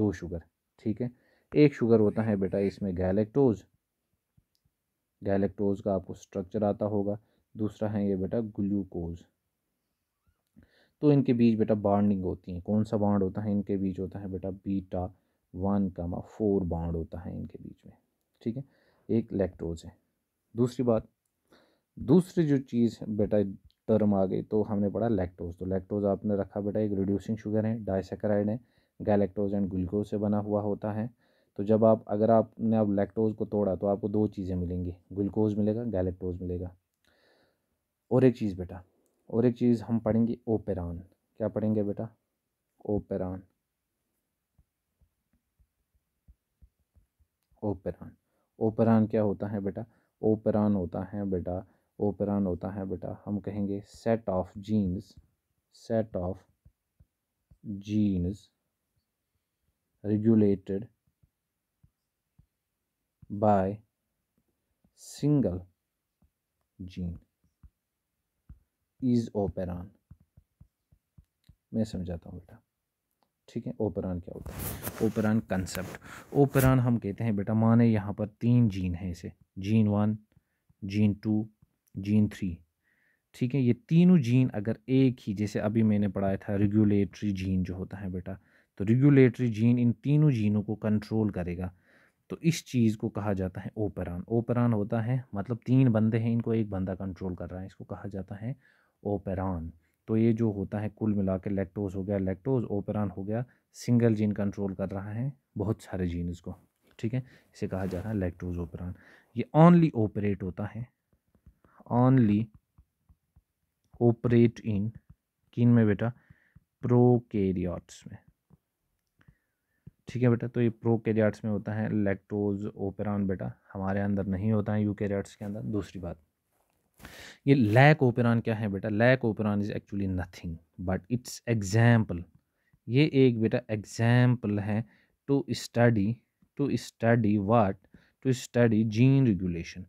दो शुगर ठीक है एक शुगर होता है बेटा इसमें गैलेक्टोज गैलेक्टोज का आपको स्ट्रक्चर आता होगा दूसरा है ये बेटा ग्लूकोज तो इनके बीच बेटा बॉन्डिंग होती है कौन सा बॉन्ड होता है इनके बीच होता है बेटा beta one comma four bound होता है इनके बीच में ठीक है एक लैक्टोज है दूसरी बात दूसरी जो चीज़ बेटा टर्म आ गई तो हमने पढ़ा लैक्टोज तो लैक्टोज आपने रखा बेटा एक रिड्यूसिंग शुगर है डाइसेक्राइड है गैलेक्टोज एंड ग्लूकोज से बना हुआ होता है तो जब आप अगर आपने अब लैक्टोज को तोड़ा तो आपको दो चीज़ें मिलेंगी ग्लूकोज मिलेगा गैलेक्टोज मिलेगा और एक चीज़ बेटा और एक चीज़ हम पढ़ेंगे ओपेरान क्या पढ़ेंगे बेटा ओपेरान ओपेरान ओपेरान क्या होता है बेटा ओपेरान होता है बेटा ओपेरान होता है बेटा हम कहेंगे set of genes set of genes regulated by single gene is operon मैं समझाता हूँ बेटा ठीक है ओपरान क्या होता है ओपरान कंसेप्ट ओपरान हम कहते हैं बेटा माने यहाँ पर तीन जीन है इसे gene one gene two gene three ठीक है ये तीनों जीन अगर एक ही जैसे अभी मैंने पढ़ाया था रेगुलेटरी जीन जो होता है बेटा तो रेगुलेटरी जीन इन तीनों जीनों को कंट्रोल करेगा तो इस चीज़ को कहा जाता है ओपरान ओपरान होता है मतलब तीन बंदे हैं इनको एक बंदा कंट्रोल कर रहा है इसको कहा जाता है ओपरान तो ये जो होता है कुल मिला के लेक्टोज हो गया लेक्टोज ओपेरान हो गया सिंगल जीन कंट्रोल कर रहा है बहुत सारे जीन इसको ठीक है इसे कहा जा रहा है लेक्टोज ओपेरान ये ऑनली ऑपरेट होता है ऑनली ऑपरेट इन किन में बेटा प्रोकेरियोट्स में ठीक है बेटा तो ये प्रोकेरियोट्स में होता है लेक्टोज ओपेरान बेटा हमारे अंदर नहीं होता है यू के अंदर दूसरी बात ये लैक ओपरान क्या है बेटा lac operon is actually nothing but it's example ये एक बेटा एग्ज़ाम्पल है to study to study what to study gene regulation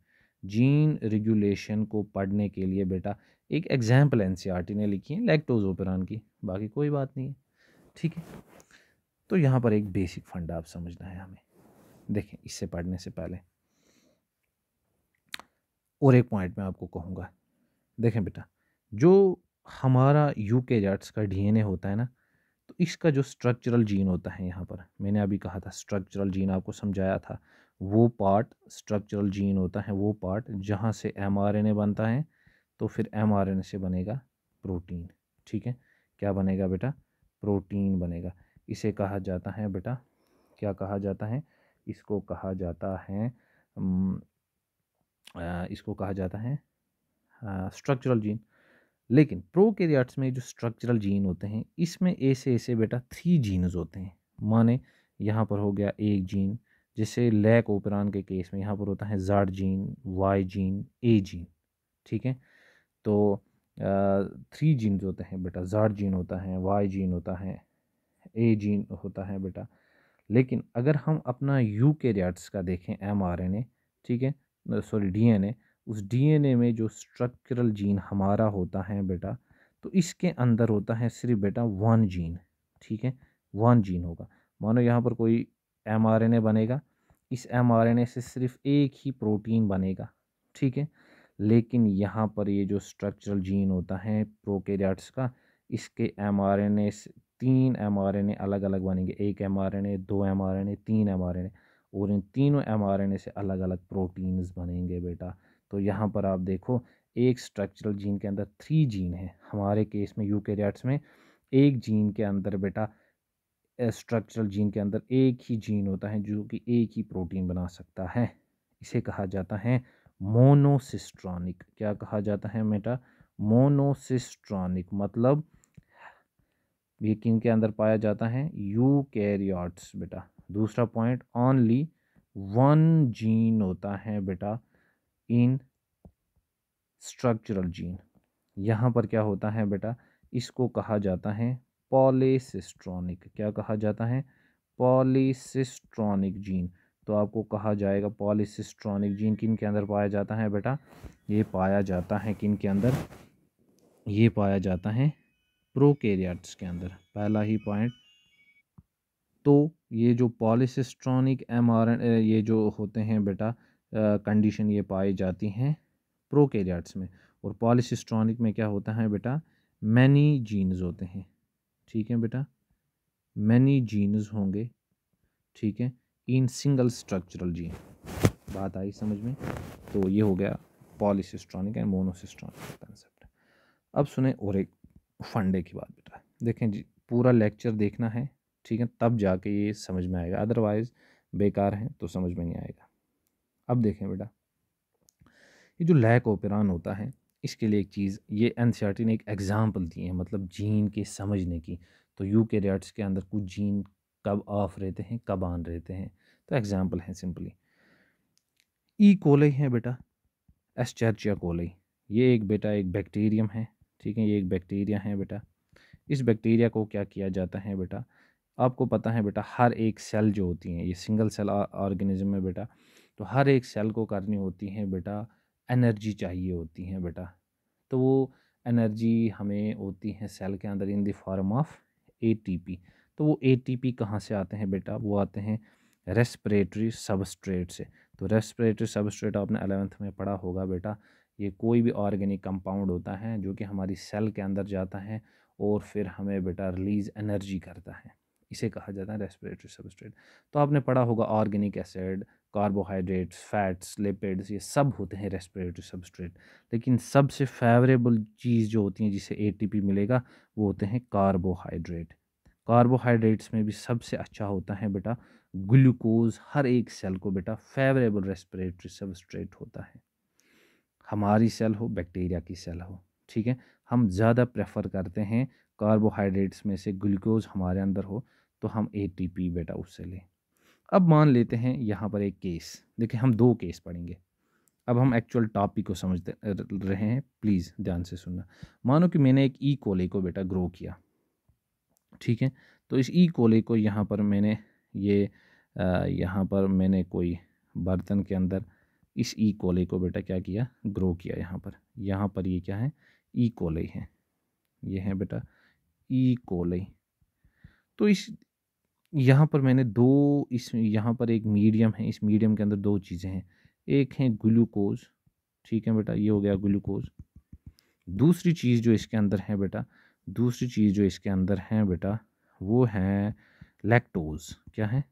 gene regulation को पढ़ने के लिए बेटा एक एग्ज़ाम्पल एन e ने लिखी है लैक्टोज ओपरान की बाकी कोई बात नहीं है ठीक है तो यहाँ पर एक बेसिक फंडा आप समझना है हमें देखें इससे पढ़ने से पहले और एक पॉइंट मैं आपको कहूँगा देखें बेटा जो हमारा यू के जाट्स का ए होता है ना तो इसका जो स्ट्रक्चरल जीन होता है यहाँ पर मैंने अभी कहा था स्ट्रक्चरल जीन आपको समझाया था वो पार्ट स्ट्रक्चरल जीन होता है वो पार्ट जहाँ से ए बनता है तो फिर ए से बनेगा प्रोटीन ठीक है क्या बनेगा बेटा प्रोटीन बनेगा इसे कहा जाता है बेटा क्या कहा जाता है इसको कहा जाता है इसको कहा जाता है स्ट्रक्चरल जीन लेकिन प्रोकैरियोट्स में जो स्ट्रक्चरल जीन होते हैं इसमें ऐसे ऐसे बेटा थ्री जीन्स होते हैं माने यहाँ पर हो गया एक जीन जैसे लैक ओपरान के केस में यहाँ पर होता है Z gene Y gene A gene ठीक है तो थ्री जीन्स होते हैं बेटा जाड जीन होता है वाई जीन होता है ए जीन होता है बेटा लेकिन अगर हम अपना यू का देखें एम आर एन ए ठीक है सॉरी डीएनए उस डीएनए में जो स्ट्रक्चरल जीन हमारा होता है बेटा तो इसके अंदर होता है सिर्फ बेटा वन जीन ठीक है वन जीन होगा मानो यहाँ पर कोई एमआरएनए बनेगा इस एमआरएनए से सिर्फ एक ही प्रोटीन बनेगा ठीक है लेकिन यहाँ पर ये जो स्ट्रक्चरल जीन होता है प्रोकेरियाट्स का इसके एमआरएनए तीन एमआरएनए अलग अलग बनेंगे एक एमआरएनए दो एमआरएनए तीन एमआरएनए और इन तीनों एम से अलग अलग प्रोटीन्स बनेंगे बेटा तो यहाँ पर आप देखो एक स्ट्रक्चरल जीन के अंदर थ्री जीन है हमारे केस में यू में एक जीन के अंदर बेटा स्ट्रक्चरल जीन के अंदर एक ही जीन होता है जो कि एक ही प्रोटीन बना सकता है इसे कहा जाता है मोनोसिस्ट्रॉनिक क्या कहा जाता है बेटा मोनोसिस्ट्रॉनिक मतलब ये किन के अंदर पाया जाता है यू बेटा दूसरा पॉइंट ऑनली वन जीन होता है बेटा इन स्ट्रक्चरल जीन यहाँ पर क्या होता है बेटा इसको कहा जाता है पॉलीसिस्ट्रॉनिक क्या कहा जाता है पॉलीसिस्ट्रॉनिक जीन तो आपको कहा जाएगा पॉलीसिस्ट्रॉनिक जीन किन के अंदर पाया जाता है बेटा ये पाया जाता है किन के अंदर ये पाया जाता है प्रोकेरियाट्स के अंदर पहला ही पॉइंट तो ये जो पॉलिसिस्ट्रॉनिक एम ये जो होते हैं बेटा कंडीशन ये पाई जाती हैं प्रोकैरियोट्स में और पॉलिसिस्ट्रॉनिक में क्या होता है बेटा मैनी जीन्स होते हैं ठीक है बेटा मैनी जीन्स होंगे ठीक है इन सिंगल स्ट्रक्चरल जीन बात आई समझ में तो ये हो गया पॉलिसिस्ट्रॉनिक एंड मोनोसिस्ट्रॉनिक का कंसेप्ट अब सुने और एक फंडे की बात बेटा देखें जी पूरा लेक्चर देखना है ठीक है तब जाके ये समझ में आएगा अदरवाइज़ बेकार है तो समझ में नहीं आएगा अब देखें बेटा ये जो लैक ओपेरान होता है इसके लिए एक चीज़ ये एन ने एक एग्ज़ाम्पल दी है मतलब जीन के समझने की तो यू के रेट्स के अंदर कुछ जीन कब ऑफ रहते हैं कब ऑन रहते हैं तो एग्ज़ाम्पल हैं सिंपली ई कोलई है बेटा चर्चिया कोलई ये एक बेटा एक बैक्टीरियम है ठीक है ये एक बैक्टीरिया है बेटा इस बैक्टीरिया को क्या किया जाता है बेटा आपको पता है बेटा हर एक सेल जो होती हैं ये सिंगल सेल ऑर्गेनिज्म में बेटा तो हर एक सेल को करनी होती हैं बेटा एनर्जी चाहिए होती हैं बेटा तो वो एनर्जी हमें होती है सेल के अंदर in the form of ATP तो वो एटीपी कहाँ से आते हैं बेटा वो आते हैं रेस्परेटरी सबस्ट्रेट से तो रेस्परेटरी सबस्ट्रेट आपने अलेवेंथ में पढ़ा होगा बेटा ये कोई भी ऑर्गेनिक कंपाउंड होता है जो कि हमारी सेल के अंदर जाता है और फिर हमें बेटा रिलीज़ एनर्जी करता है इसे कहा जाता है रेस्पिरेटरी सबस्ट्रेट तो आपने पढ़ा होगा organic acid carbohydrates fats lipids ये सब होते हैं रेस्पिरेटरी सबस्ट्रेट लेकिन सबसे फेवरेबल चीज़ जो होती है जिसे ए मिलेगा वो होते हैं कार्बोहाइड्रेट कार्बोहाइड्रेट्स में भी सबसे अच्छा होता है बेटा ग्लूकोज हर एक सेल को बेटा फेवरेबल रेस्पिरेटरी सबस्ट्रेट होता है हमारी सेल हो बैक्टीरिया की सेल हो ठीक है हम ज़्यादा प्रेफर करते हैं कार्बोहाइड्रेट्स में से ग्लूकोज हमारे अंदर हो तो हम एटीपी बेटा उससे लें अब मान लेते हैं यहाँ पर एक केस देखिए हम दो केस पढ़ेंगे अब हम एक्चुअल टॉपिक को समझ रहे हैं प्लीज़ ध्यान से सुनना मानो कि मैंने एक ई e. कोले को बेटा ग्रो किया ठीक है तो इस ई e. कोले को यहाँ पर मैंने ये यहाँ पर मैंने कोई बर्तन के अंदर इस ई e. कोले को बेटा क्या किया ग्रो किया यहाँ पर यहाँ पर ये क्या है ई कोले हैं ये हैं बेटा ई कोलई तो इस यहाँ पर मैंने दो इस यहाँ पर एक मीडियम है इस मीडियम के अंदर दो चीज़ें हैं एक है ग्लूकोज ठीक है बेटा ये हो गया ग्लूकोज दूसरी चीज़ जो इसके अंदर है बेटा दूसरी चीज़ जो इसके अंदर है बेटा वो है लैक्टोज क्या है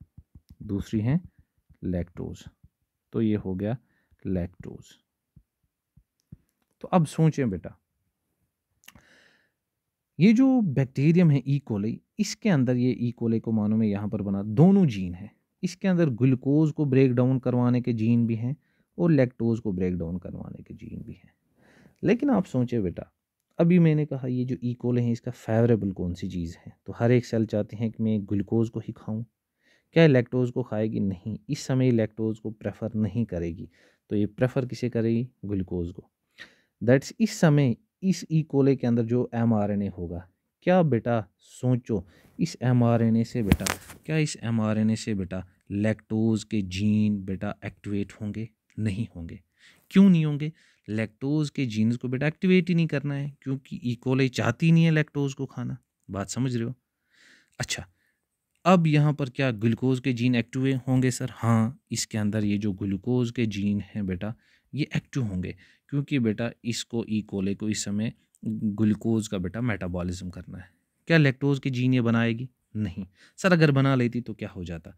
दूसरी है लैक्टोज तो ये हो गया लैक्टोज तो अब सोचें बेटा ये जो बैक्टीरियम है ई e. कोले इसके अंदर ये ई e. कोले को मानो में यहाँ पर बना दोनों जीन है इसके अंदर ग्लूकोज को ब्रेक डाउन करवाने के जीन भी हैं और लैक्टोज को ब्रेक डाउन करवाने के जीन भी हैं लेकिन आप सोचें बेटा अभी मैंने कहा ये जो ई e. कोले हैं इसका फेवरेबल कौन सी चीज़ है तो हर एक सेल चाहते हैं कि मैं ग्लूकोज को ही खाऊं क्या लेक्टोज को खाएगी नहीं इस समय लैक्टोज को प्रेफर नहीं करेगी तो ये प्रेफर किसे करेगी ग्लूकोज को दैट्स इस समय इस ई कोले के अंदर जो एम आर एन ए होगा क्या बेटा सोचो इस एम आर एन ए से बेटा क्या इस एम आर एन ए से बेटा लैक्टोज़ के जीन बेटा एक्टिवेट होंगे नहीं होंगे क्यों नहीं होंगे लैक्टोज़ के जीन्स को बेटा एक्टिवेट ही नहीं करना है क्योंकि ई कोले चाहती नहीं है लैक्टोज़ को खाना बात समझ रहे हो अच्छा अब यहाँ पर क्या ग्लूकोज के जीन एक्टिव होंगे सर हाँ इसके अंदर ये जो ग्लूकोज के जीन हैं बेटा ये एक्टिव होंगे क्योंकि बेटा इसको ई कोले को इस समय ग्लूकोज का बेटा मेटाबॉलिज्म करना है क्या लैक्टोज की जीन ये बनाएगी नहीं सर अगर बना लेती तो क्या हो जाता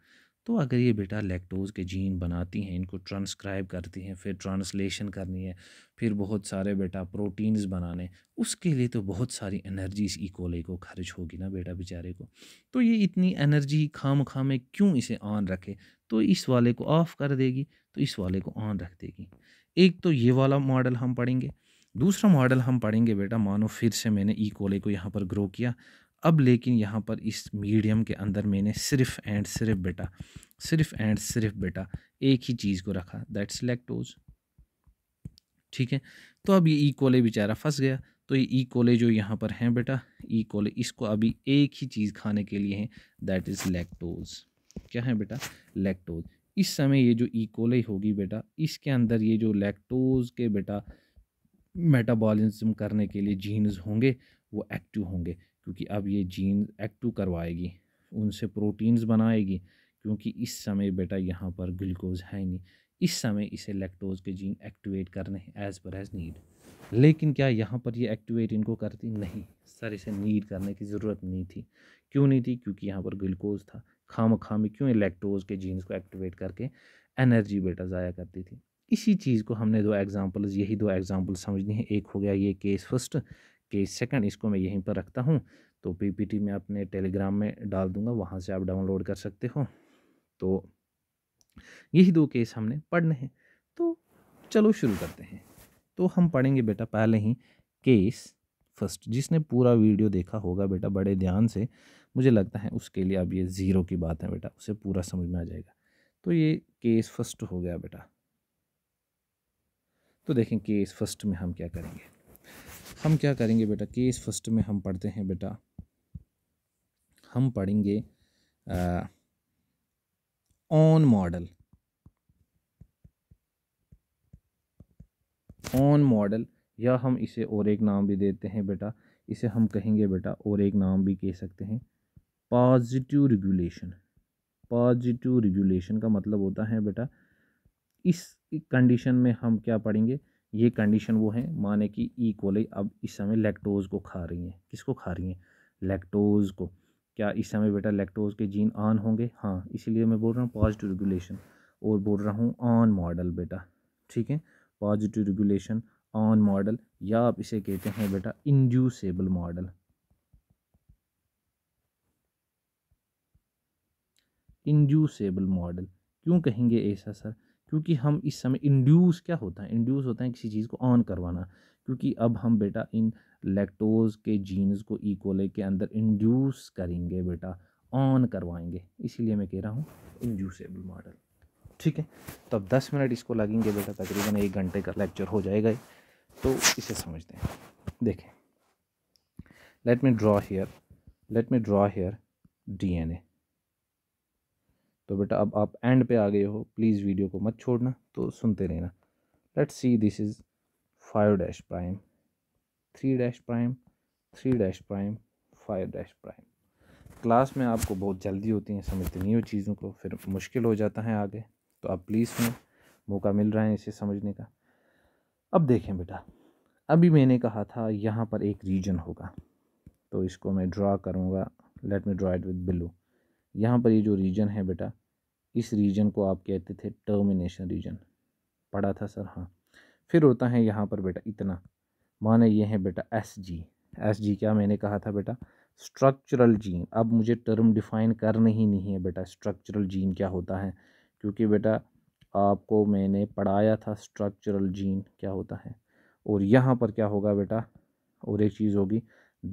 तो अगर ये बेटा लैक्टोज के जीन बनाती हैं इनको ट्रांसक्राइब करती हैं फिर ट्रांसलेशन करनी है फिर बहुत सारे बेटा प्रोटीन्स बनाने उसके लिए तो बहुत सारी एनर्जी इस इकोले को खर्च होगी ना बेटा बेचारे को तो ये इतनी एनर्जी खाम खामे क्यों इसे ऑन रखे तो इस वाले को ऑफ़ कर देगी तो इस वाले को ऑन रख देगी एक तो ये वाला मॉडल हम पढ़ेंगे दूसरा मॉडल हम पढ़ेंगे बेटा मानो फिर से मैंने ई e कोले को यहाँ पर ग्रो किया अब लेकिन यहाँ पर इस मीडियम के अंदर मैंने सिर्फ एंड सिर्फ बेटा सिर्फ एंड सिर्फ बेटा एक ही चीज़ को रखा दैट सिलेक्टोज ठीक है तो अब ये ई e कोले बेचारा फंस गया तो ये ई e कोले जो यहाँ पर हैं बेटा ई कोले इसको अभी एक ही चीज़ खाने के लिए हैं दैट इज़ लैक्टोज क्या है बेटा लैक्टोज इस समय ये जो इकोले होगी बेटा इसके अंदर ये जो लैक्टोज के बेटा मेटाबॉलिज्म करने के लिए जीन्स होंगे वो एक्टिव होंगे क्योंकि अब ये जीन एक्टिव करवाएगी उनसे प्रोटीन्स बनाएगी क्योंकि इस समय बेटा यहाँ पर ग्लूकोज है नहीं इस समय इसे लैक्टोज के जीन एक्टिवेट करने हैं एज़ पर एज़ नीड लेकिन क्या यहाँ पर ये एक्टिवेट इनको करती नहीं सर इसे नीड करने की ज़रूरत नहीं थी क्यों नहीं थी क्योंकि यहाँ पर ग्लूकोज था खाम खाम क्यों इलेक्ट्रोज़ के जीन्स को एक्टिवेट करके एनर्जी बेटा ज़ाया करती थी इसी चीज़ को हमने दो एग्ज़ाम्पल्स यही दो एग्ज़ाम्पल समझनी है एक हो गया ये केस फर्स्ट केस सेकंड इसको मैं यहीं पर रखता हूँ तो पीपीटी मैं अपने टेलीग्राम में डाल दूँगा वहाँ से आप डाउनलोड कर सकते हो तो यही दो केस हमने पढ़ने हैं तो चलो शुरू करते हैं तो हम पढ़ेंगे बेटा पहले ही केस फर्स्ट जिसने पूरा वीडियो देखा होगा बेटा बड़े ध्यान से मुझे लगता है उसके लिए अब ये ज़ीरो की बात है बेटा उसे पूरा समझ में आ जाएगा तो ये केस फर्स्ट हो गया बेटा तो देखें केस फर्स्ट में हम क्या करेंगे हम क्या करेंगे बेटा केस फर्स्ट में हम पढ़ते हैं बेटा हम पढ़ेंगे ऑन मॉडल ऑन मॉडल या हम इसे और एक नाम भी देते हैं बेटा इसे हम कहेंगे बेटा और एक नाम भी कह सकते हैं पॉजिटिव रेगुलेशन पॉजिटिव रेगुलेशन का मतलब होता है बेटा इस कंडीशन में हम क्या पढ़ेंगे ये कंडीशन वो है माने कि ई कोलाई अब इस समय लैक्टोज़ को खा रही हैं किसको खा रही हैं लैक्टोज़ को क्या इस समय बेटा लैक्टोज़ के जीन ऑन होंगे हाँ इसीलिए मैं बोल रहा हूँ पॉजिटिव रेगुलेशन और बोल रहा हूँ ऑन मॉडल बेटा ठीक है पॉजिटिव रेगुलेशन ऑन मॉडल या आप इसे कहते हैं बेटा इंड्यूसेबल मॉडल इंड्यूसेबल मॉडल क्यों कहेंगे ऐसा सर क्योंकि हम इस समय इंड्यूस क्या होता है इंड्यूस होता है किसी चीज़ को ऑन करवाना क्योंकि अब हम बेटा इन लेक्टोज के जीन्स को इकोले के अंदर इंड्यूस करेंगे बेटा ऑन करवाएंगे इसीलिए मैं कह रहा हूँ इंड्यूसेबल मॉडल ठीक है तो अब दस मिनट इसको लगेंगे बेटा तकरीबन एक घंटे का लेक्चर हो जाएगा तो इसे समझते हैं देखें let me draw here let me draw here D N A तो बेटा अब आप एंड पे आ गए हो प्लीज़ वीडियो को मत छोड़ना तो सुनते रहना let see this is five dash prime three dash prime three dash prime five dash prime class में आपको बहुत जल्दी होती है समझते नहीं हो चीज़ों को फिर मुश्किल हो जाता है आगे तो आप प्लीज़ सुनो मौका मिल रहा है इसे समझने का अब देखें बेटा अभी मैंने कहा था यहाँ पर एक रीजन होगा तो इसको मैं ड्रा करूँगा let me draw it with blue यहाँ पर ये जो रीजन है बेटा इस रीजन को आप कहते थे टर्मिनेशन रीजन पढ़ा था सर हाँ फिर होता है यहाँ पर बेटा इतना माने ये है बेटा एस जी एस जी क्या मैंने कहा था बेटा स्ट्रक्चरल जीन अब मुझे टर्म डिफ़ाइन करना ही नहीं है बेटा स्ट्रक्चरल जीन क्या होता है क्योंकि बेटा आपको मैंने पढ़ाया था स्ट्रक्चरल जीन क्या होता है और यहाँ पर क्या होगा बेटा और एक चीज़ होगी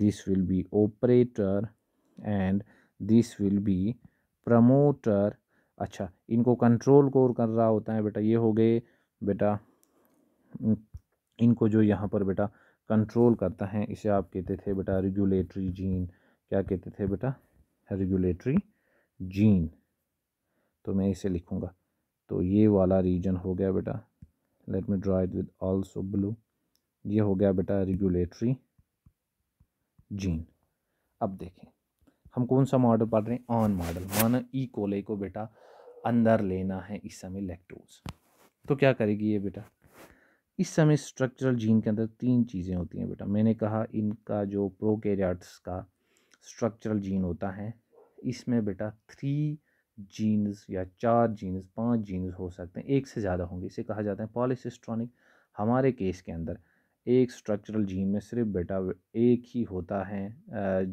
this will be operator and this will be promoter अच्छा इनको कंट्रोल कोर कर रहा होता है बेटा ये हो गए बेटा इनको जो यहाँ पर बेटा कंट्रोल करता है इसे आप कहते थे बेटा रेगुलेटरी जीन क्या कहते थे बेटा रेगुलेटरी जीन तो मैं इसे लिखूँगा तो ये वाला रीजन हो गया बेटा let me draw it with also blue ये हो गया बेटा रेगुलेटरी जीन अब देखें हम कौन सा मॉडल पढ़ रहे हैं ऑन मॉडल माना ई कोले को बेटा अंदर लेना है इस समय लैक्टोज तो क्या करेगी ये बेटा इस समय स्ट्रक्चरल जीन के अंदर तीन चीज़ें होती हैं बेटा मैंने कहा इनका जो प्रोकैरियोट्स का स्ट्रक्चरल जीन होता है इसमें बेटा थ्री जीन्स या चार जीन्स पांच जीन्स हो सकते हैं एक से ज़्यादा होंगे इसे कहा जाता है पॉलिसिस्ट्रॉनिक हमारे केस के अंदर एक स्ट्रक्चरल जीन में सिर्फ बेटा एक ही होता है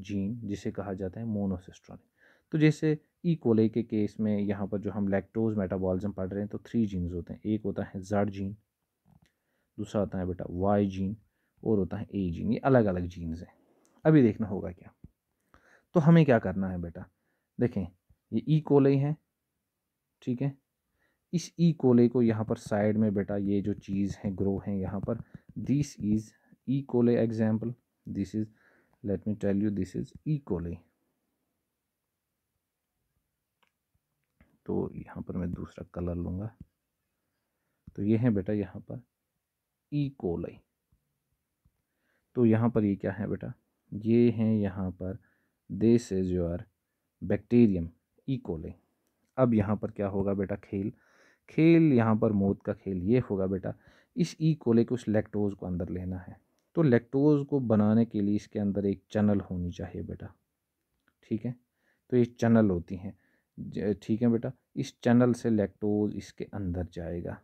जीन जिसे कहा जाता है मोनोसिस्ट्रॉनिक तो जैसे ई e कोले के केस में यहाँ पर जो हम लैक्टोज मेटाबॉलिज्म पढ़ रहे हैं तो थ्री जीन्स होते हैं एक होता है जड जीन दूसरा होता है बेटा वाई जीन और होता है ए जीन ये अलग अलग जीन्स हैं अभी देखना होगा क्या तो हमें क्या करना है बेटा देखें ये ई e कोले हैं ठीक है इस ई e कोले को यहाँ पर साइड में बेटा ये जो चीज़ है ग्रो हैं यहाँ पर this is e coli example this is let me tell you this is e coli तो यहाँ पर मैं दूसरा कलर लूँगा तो ये है बेटा यहाँ पर ई e. कोलाई तो यहाँ पर ये क्या है बेटा ये है यहाँ पर this is your bacterium E coli अब यहाँ पर क्या होगा बेटा खेल खेल यहाँ पर मौत का खेल ये होगा बेटा इस ई e कोले को उस लेक्टोज़ को अंदर लेना है तो लेक्टोज़ को बनाने के लिए इसके अंदर एक चनल होनी चाहिए बेटा ठीक है तो ये चनल होती हैं ठीक है बेटा इस चनल से लेक्टोज़ इसके अंदर जाएगा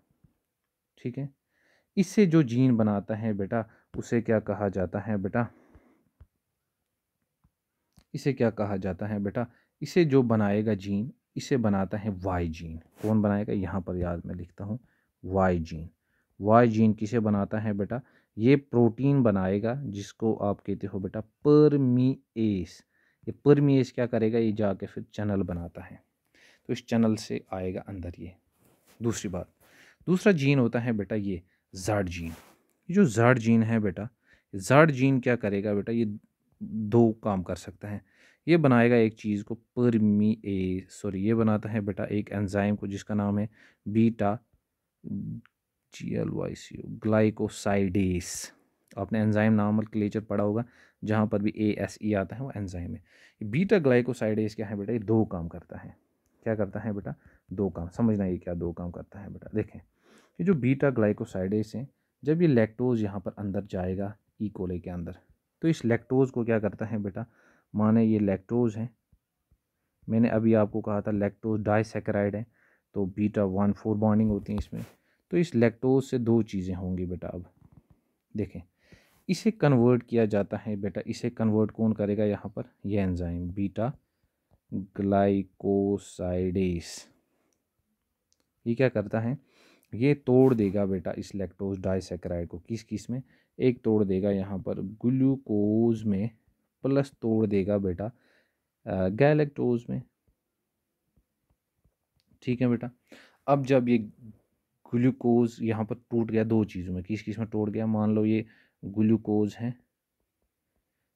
ठीक है इससे जो जीन बनाता है बेटा उसे क्या कहा जाता है बेटा इसे क्या कहा जाता है बेटा इसे जो बनाएगा जीन इसे बनाता है वाई जीन कौन बनाएगा यहाँ पर याद मैं लिखता हूँ वाई जीन वाई जीन किसे बनाता है बेटा ये प्रोटीन बनाएगा जिसको आप कहते हो बेटा परमीएस ये परमीएस क्या करेगा ये जाके फिर चैनल बनाता है तो इस चैनल से आएगा अंदर ये दूसरी बात दूसरा जीन होता है बेटा ये जाड जीन ये जो जाड जीन है बेटा जाड जीन क्या करेगा बेटा ये दो काम कर सकता है ये बनाएगा एक चीज़ को परमी ए सॉरी ये बनाता है बेटा एक एंजाइम को जिसका नाम है beta G L Y C O glycosidase आपने एंजाइम नॉर्मल क्लेचर पढ़ा होगा जहाँ पर भी ए एस ई आता है वो एंजाइम है बीटा ग्लाइकोसाइडेस क्या है बेटा ये दो काम करता है क्या करता है बेटा दो काम समझना ये क्या दो काम करता है बेटा देखें ये जो बीटा ग्लाइकोसाइडेस हैं जब ये लैक्टोज़ यहाँ पर अंदर जाएगा ई e. कोले के अंदर तो इस लैक्टोज़ को क्या करता है बेटा माने ये लैक्टोज़ है मैंने अभी आपको कहा था लैक्टोज डाइसेक्राइड है तो बीटा वन फोर बॉन्डिंग होती है इसमें तो इस लैक्टोज से दो चीज़ें होंगी बेटा अब देखें इसे कन्वर्ट किया जाता है बेटा इसे कन्वर्ट कौन करेगा यहाँ पर यह एंजाइम बीटा ग्लाइकोसाइडेस ये क्या करता है ये तोड़ देगा बेटा इस लैक्टोज डाइसेक्राइड को किस किस में एक तोड़ देगा यहाँ पर ग्लूकोज में प्लस तोड़ देगा बेटा गैलेक्टोज में ठीक है बेटा अब जब ये ग्लूकोज यहाँ पर टूट गया दो चीज़ों में किस किस में टूट गया मान लो ये ग्लूकोज है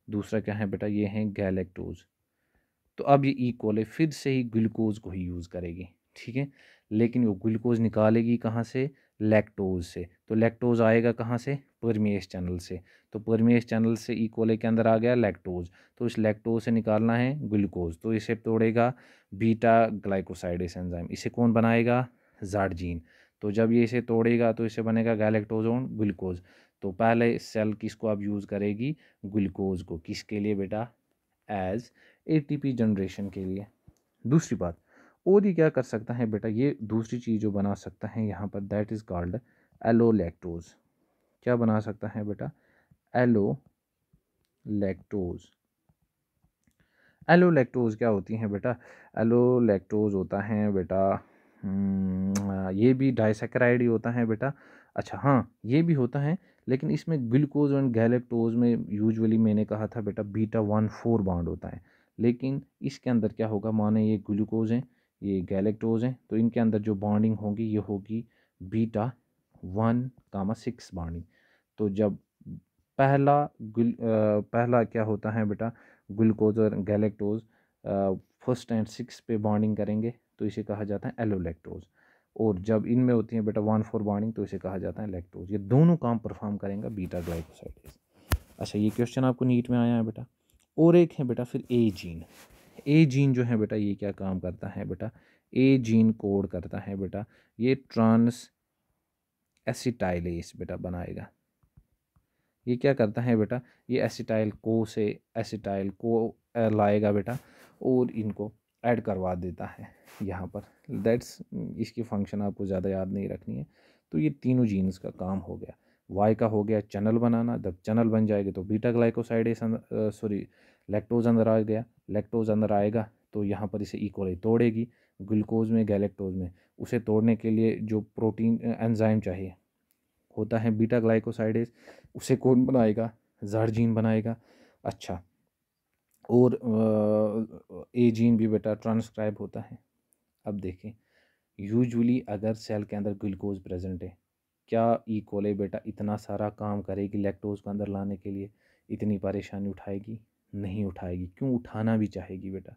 दूसरा क्या है बेटा ये है गैलेक्टोज तो अब ये इक्वल है फिर से ही ग्लूकोज को ही यूज़ करेगी ठीक है लेकिन वो ग्लूकोज निकालेगी कहाँ से लैक्टोज से तो लैक्टोज आएगा कहाँ से परमेश चैनल से तो परमेश चैनल से ई कोले के अंदर आ गया लैक्टोज तो इस लैक्टोज से निकालना है ग्लूकोज तो इसे तोड़ेगा बीटा ग्लाइकोसाइडिस एंजाइम इसे कौन बनाएगा जार्जीन तो जब ये इसे तोड़ेगा तो इसे बनेगा गैलेक्टोजोन ग्लूकोज तो पहले सेल किसको आप यूज़ करेगी ग्लूकोज को किसके लिए बेटा एज एटीपी जनरेशन के लिए दूसरी बात और ये क्या कर सकता है बेटा ये दूसरी चीज़ जो बना सकता है यहाँ पर दैट इज़ कॉल्ड एलो क्या बना सकता है बेटा एलो लैक्टोज एलो क्या होती हैं बेटा एलो होता है बेटा हम्म, ये भी डाइसेक्राइड ही होता है बेटा अच्छा हाँ ये भी होता है लेकिन इसमें ग्लूकोज एंड गैलेक्टोज में यूजुअली मैंने कहा था बेटा बीटा वन फोर बाउंड होता है लेकिन इसके अंदर क्या होगा माने ये ग्लूकोज हैं ये गैलेक्टोज हैं तो इनके अंदर जो बॉन्डिंग होगी ये होगी beta one comma six bonding तो जब पहला गुल आ, पहला क्या होता है बेटा ग्लूकोज और गैलेक्टोज फर्स्ट एंड सिक्स पे बॉन्डिंग करेंगे तो इसे कहा जाता है एलोलेक्ट्रोज और जब इनमें होती है बेटा वन फोर बॉन्डिंग तो इसे कहा जाता है लेक्ट्रोज ये दोनों काम परफॉर्म करेंगे बीटा ग्लाइकोसाइडेज अच्छा ये क्वेश्चन आपको नीट में आया है बेटा और एक है बेटा फिर ए जीन ए जीन जो है बेटा ये क्या काम करता है बेटा ए जीन कोड करता है बेटा ये ट्रांस एसिटाइलेस बेटा बनाएगा ये क्या करता है बेटा ये एसिटाइल को से एसिटाइल को लाएगा बेटा और इनको ऐड करवा देता है यहाँ पर दैट्स इसकी फंक्शन आपको ज़्यादा याद नहीं रखनी है तो ये तीनों जीन्स का काम हो गया वाई का हो गया चैनल बनाना जब चैनल बन जाएगी तो बीटा ग्लाइकोसाइड सॉरी लैक्टोज अंदर आ गया लैक्टोज अंदर आएगा तो यहाँ पर इसे इक्वली तोड़ेगी ग्लूकोज में गैलेक्टोज में उसे तोड़ने के लिए जो प्रोटीन एंजाइम चाहिए होता है बीटा ग्लाइकोसाइडेज उसे कौन बनाएगा जारजीन जीन बनाएगा अच्छा और ए जीन भी बेटा ट्रांसक्राइब होता है अब देखें यूजुअली अगर सेल के अंदर ग्लूकोज प्रेजेंट है क्या ई e. कोले बेटा इतना सारा काम करेगी लैक्टोज को अंदर लाने के लिए इतनी परेशानी उठाएगी नहीं उठाएगी क्यों उठाना भी चाहेगी बेटा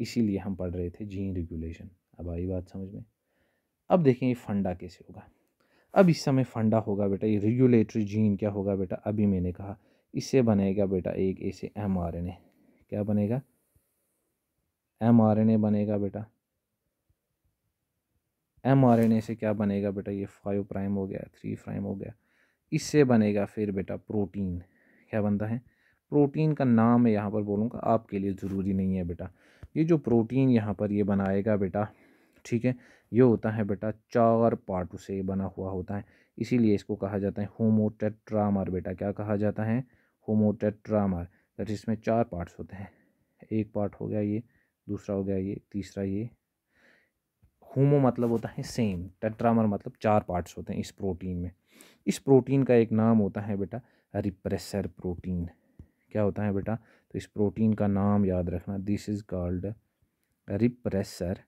इसीलिए हम पढ़ रहे थे जीन रेगुलेशन अब आई बात समझ में अब देखें ये फंडा कैसे होगा अब इस समय फंडा होगा बेटा ये रेगुलेटरी जीन क्या होगा बेटा अभी मैंने कहा इससे बनेगा बेटा एक ऐसे एम आर एन ए क्या बनेगा एम आर एन ए बनेगा बेटा एम आर एन ए से क्या बनेगा बेटा ये फाइव प्राइम हो गया थ्री प्राइम हो गया इससे बनेगा फिर बेटा प्रोटीन क्या बनता है प्रोटीन का नाम मैं यहाँ पर बोलूँगा आपके लिए ज़रूरी नहीं है बेटा ये जो प्रोटीन यहाँ पर ये बनाएगा बेटा ठीक है ये होता है बेटा चार पार्ट से बना हुआ होता है इसीलिए इसको कहा जाता है होमोटेट्रामर बेटा क्या कहा जाता है होमोटेट्रामर तो जिसमें चार पार्ट्स होते हैं एक पार्ट हो गया ये दूसरा हो गया ये तीसरा ये होमो मतलब होता है सेम टेट्रामर मतलब चार पार्ट्स होते हैं इस प्रोटीन में इस प्रोटीन का एक नाम होता है बेटा रिप्रेसर प्रोटीन क्या होता है बेटा तो इस प्रोटीन का नाम याद रखना this is called repressor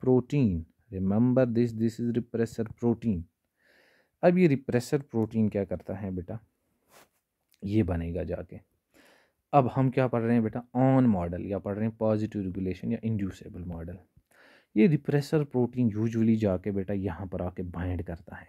protein remember this this is repressor protein अब ये रिप्रेसर प्रोटीन क्या करता है बेटा ये बनेगा जाके अब हम क्या पढ़ रहे हैं बेटा ऑन मॉडल या पढ़ रहे हैं पॉजिटिव रेगुलेशन या इंड्यूसेबल मॉडल ये रिप्रेसर प्रोटीन यूजुअली जाके बेटा यहाँ पर आके बाइंड करता है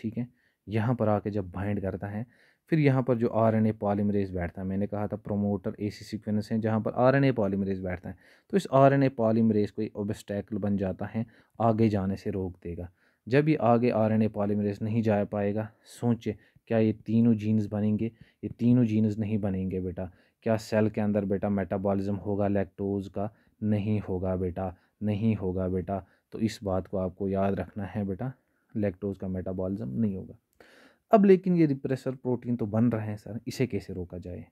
ठीक है यहाँ पर आके जब बाइंड करता है फिर यहाँ पर जो आर ए पॉलीमरेज बैठता है मैंने कहा था प्रोमोटर ए सी सिक्वेंस है जहाँ पर आर एन ए पॉलीमरेज बैठता है तो इस आर एन ए पॉलीमरेज कोई ओबेस्टैकल बन जाता है आगे जाने से रोक देगा जब ये आगे आर एन ए पॉलीमरेज नहीं जा पाएगा सोचे क्या ये तीनों जीन्स बनेंगे ये तीनों जीन्स नहीं बनेंगे बेटा क्या सेल के अंदर बेटा मेटाबॉलिज्म होगा लैक्टोज का नहीं होगा बेटा नहीं होगा बेटा तो इस बात को आपको याद रखना है बेटा लैक्टोज का मेटाबॉलिज्म नहीं होगा अब लेकिन ये रिप्रेसर प्रोटीन तो बन रहे हैं सर इसे कैसे रोका जाए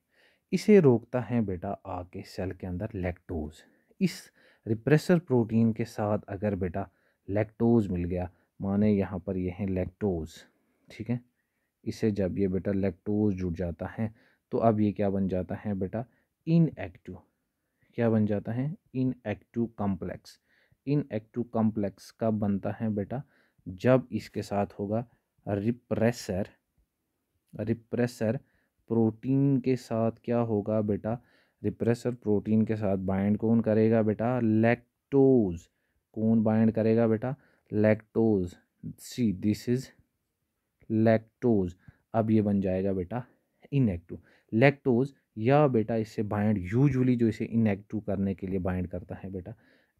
इसे रोकता है बेटा आके सेल के अंदर लैक्टोज इस रिप्रेसर प्रोटीन के साथ अगर बेटा लैक्टोज मिल गया माने यहाँ पर ये है लैक्टोज ठीक है इससे जब ये बेटा लैक्टोज जुड़ जाता है तो अब ये क्या बन जाता है बेटा इनएक्टिव क्या बन जाता है इनएक्टिव कॉम्प्लेक्स इनएक्टिव कॉम्प्लेक्स कब बनता है बेटा जब इसके साथ होगा रिप्रेसर रिप्रेसर प्रोटीन के साथ क्या होगा बेटा रिप्रेसर प्रोटीन के साथ बाइंड कौन करेगा बेटा लैक्टोज कौन बाइंड करेगा बेटा lactose see this is lactose अब ये बन जाएगा बेटा इनएक्टिव लैक्टोज या बेटा इससे बाइंड यूजुअली जो इसे इनएक्टिव करने के लिए बाइंड करता है बेटा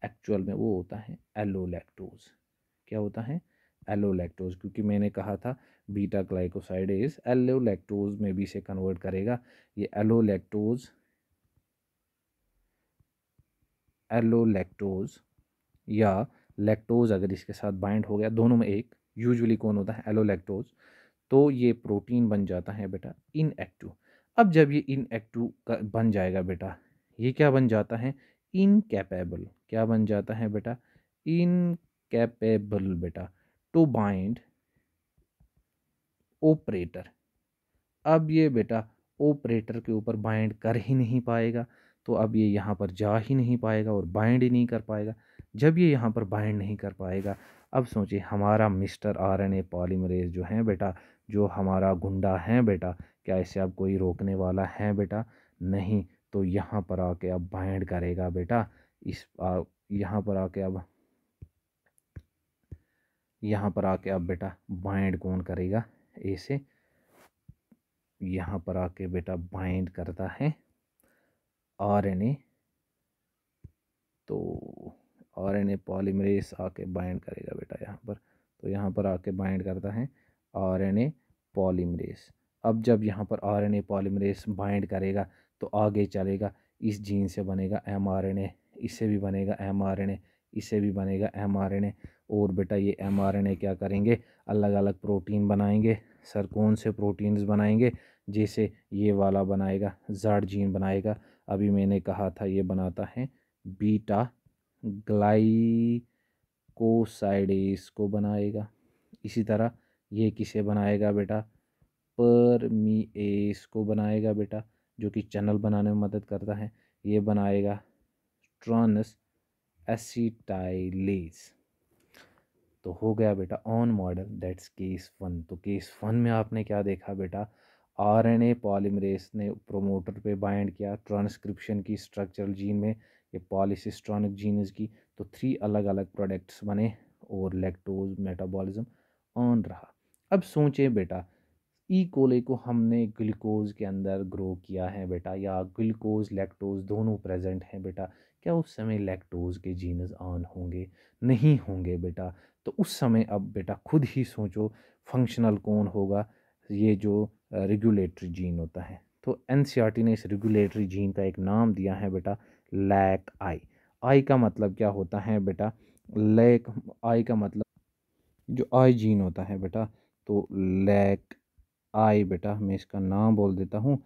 एक्चुअल में वो होता है एलोलैक्टोज क्या होता है एलोलैक्टोज क्योंकि मैंने कहा था बीटा ग्लाइकोसाइड इज एलोलैक्टोज में भी इसे कन्वर्ट करेगा ये एलोलैक्टोज एलोलैक्टोज या लैक्टोज अगर इसके साथ बाइंड हो गया दोनों में एक यूजुअली कौन होता है एलोलैक्टोज तो ये प्रोटीन बन जाता है बेटा इन एक्टिव अब जब ये इन एक्टिव बन जाएगा बेटा ये क्या बन जाता है इनकेपेबल क्या बन जाता है बेटा इनकेपेबल बेटा टू बाइंड ऑपरेटर अब ये बेटा ऑपरेटर के ऊपर बाइंड कर ही नहीं पाएगा तो अब ये यहाँ पर जा ही नहीं पाएगा और बाइंड ही नहीं कर पाएगा जब ये यहाँ पर बाइंड नहीं कर पाएगा अब सोचिए हमारा mister R N A polymerase जो है बेटा जो हमारा गुंडा है बेटा क्या इसे अब कोई रोकने वाला है बेटा नहीं तो यहाँ पर आके अब बाइंड करेगा बेटा इस यहाँ पर आके अब यहाँ पर आके अब बेटा बाइंड कौन करेगा ऐसे यहाँ पर आके बेटा बाइंड करता है आरएनए तो आरएनए पॉलीमरेज आके बाइंड करेगा बेटा यहाँ पर तो यहाँ पर आके बाइंड करता है आरएनए पॉलीमरेज अब जब यहाँ पर आरएनए पॉलीमरेज बाइंड करेगा तो आगे चलेगा इस जीन से बनेगा एमआरएनए इससे भी बनेगा एमआरएनए इससे भी बनेगा एमआरएनए और बेटा ये एमआरएनए क्या करेंगे अलग अलग प्रोटीन बनाएंगे सर कौन से प्रोटीन्स बनाएंगे जैसे ये वाला बनाएगा जड जीन बनाएगा अभी मैंने कहा था ये बनाता है बीटा ग्लाइकोसाइडेस को बनाएगा इसी तरह ये किसे बनाएगा बेटा परमीएस को बनाएगा बेटा जो कि चैनल बनाने में मदद करता है ये बनाएगा ट्रांस एसिटाइलेस तो हो गया बेटा on model that's case one तो केस वन में आपने क्या देखा बेटा आरएनए पॉलीमरेस ने प्रोमोटर पे बाइंड किया ट्रांसक्रिप्शन की स्ट्रक्चरल जीन में ये पॉलिसिस्ट्रॉनिक जीनस की तो थ्री अलग अलग प्रोडक्ट्स बने और लैक्टोज मेटाबॉलिज्म ऑन रहा अब सोचें बेटा ई कोले को हमने ग्लूकोज के अंदर ग्रो किया है बेटा या ग्लूकोज लैक्टोज दोनों प्रेजेंट हैं बेटा क्या उस समय लैक्टोज के जीनस ऑन होंगे नहीं होंगे बेटा तो उस समय अब बेटा खुद ही सोचो फंक्शनल कौन होगा ये जो रेगुलेटरी जीन होता है तो एन e ने इस रेगुलेटरी जीन का एक नाम दिया है बेटा लैक आई आई का मतलब क्या होता है बेटा लैक आई का मतलब जो आई जीन होता है बेटा तो लैक आई बेटा मैं इसका नाम बोल देता हूँ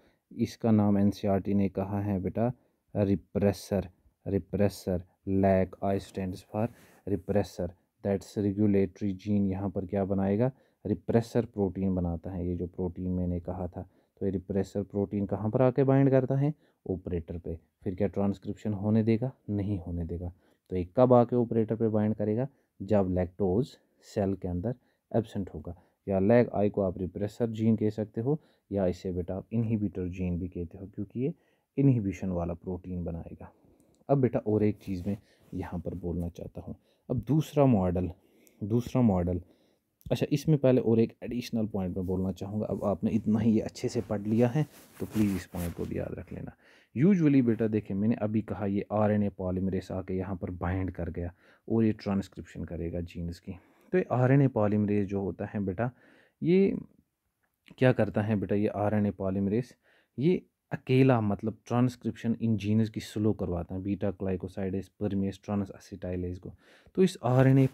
इसका नाम एन e ने कहा है बेटा repressor repressor lac I stands for repressor that's regulatory gene यहाँ पर क्या बनाएगा रिप्रेसर प्रोटीन बनाता है ये जो प्रोटीन मैंने कहा था तो ये रिप्रेसर प्रोटीन कहाँ पर आके बाइंड करता है ऑपरेटर पे फिर क्या ट्रांसक्रिप्शन होने देगा नहीं होने देगा तो एक कब आके ऑपरेटर पे बाइंड करेगा जब लैक्टोज सेल के अंदर एबसेंट होगा या लैग आई को आप रिप्रेसर जीन कह सकते हो या इसे बेटा आप इनहिबिटर जीन भी कहते हो क्योंकि ये इनहिबिशन वाला प्रोटीन बनाएगा अब बेटा और एक चीज़ में यहाँ पर बोलना चाहता हूँ अब दूसरा मॉडल दूसरा मॉडल अच्छा इसमें पहले और एक एडिशनल पॉइंट में बोलना चाहूँगा अब आपने इतना ही ये अच्छे से पढ़ लिया है तो प्लीज़ इस पॉइंट को भी याद रख लेना यूजुअली बेटा देखें मैंने अभी कहा ये आर एन ए पॉलीमरेस आके यहाँ पर बाइंड कर गया और ये ट्रांसक्रिप्शन करेगा जीन्स की तो ये आर एन ए पॉलीमरेस जो होता है बेटा ये क्या करता है बेटा ये आर एन ए पॉलीमरेस ये अकेला मतलब ट्रांसक्रिप्शन इन जीन्स की स्लो करवाता है beta glycosidase permease transacetylase को तो इस आर एन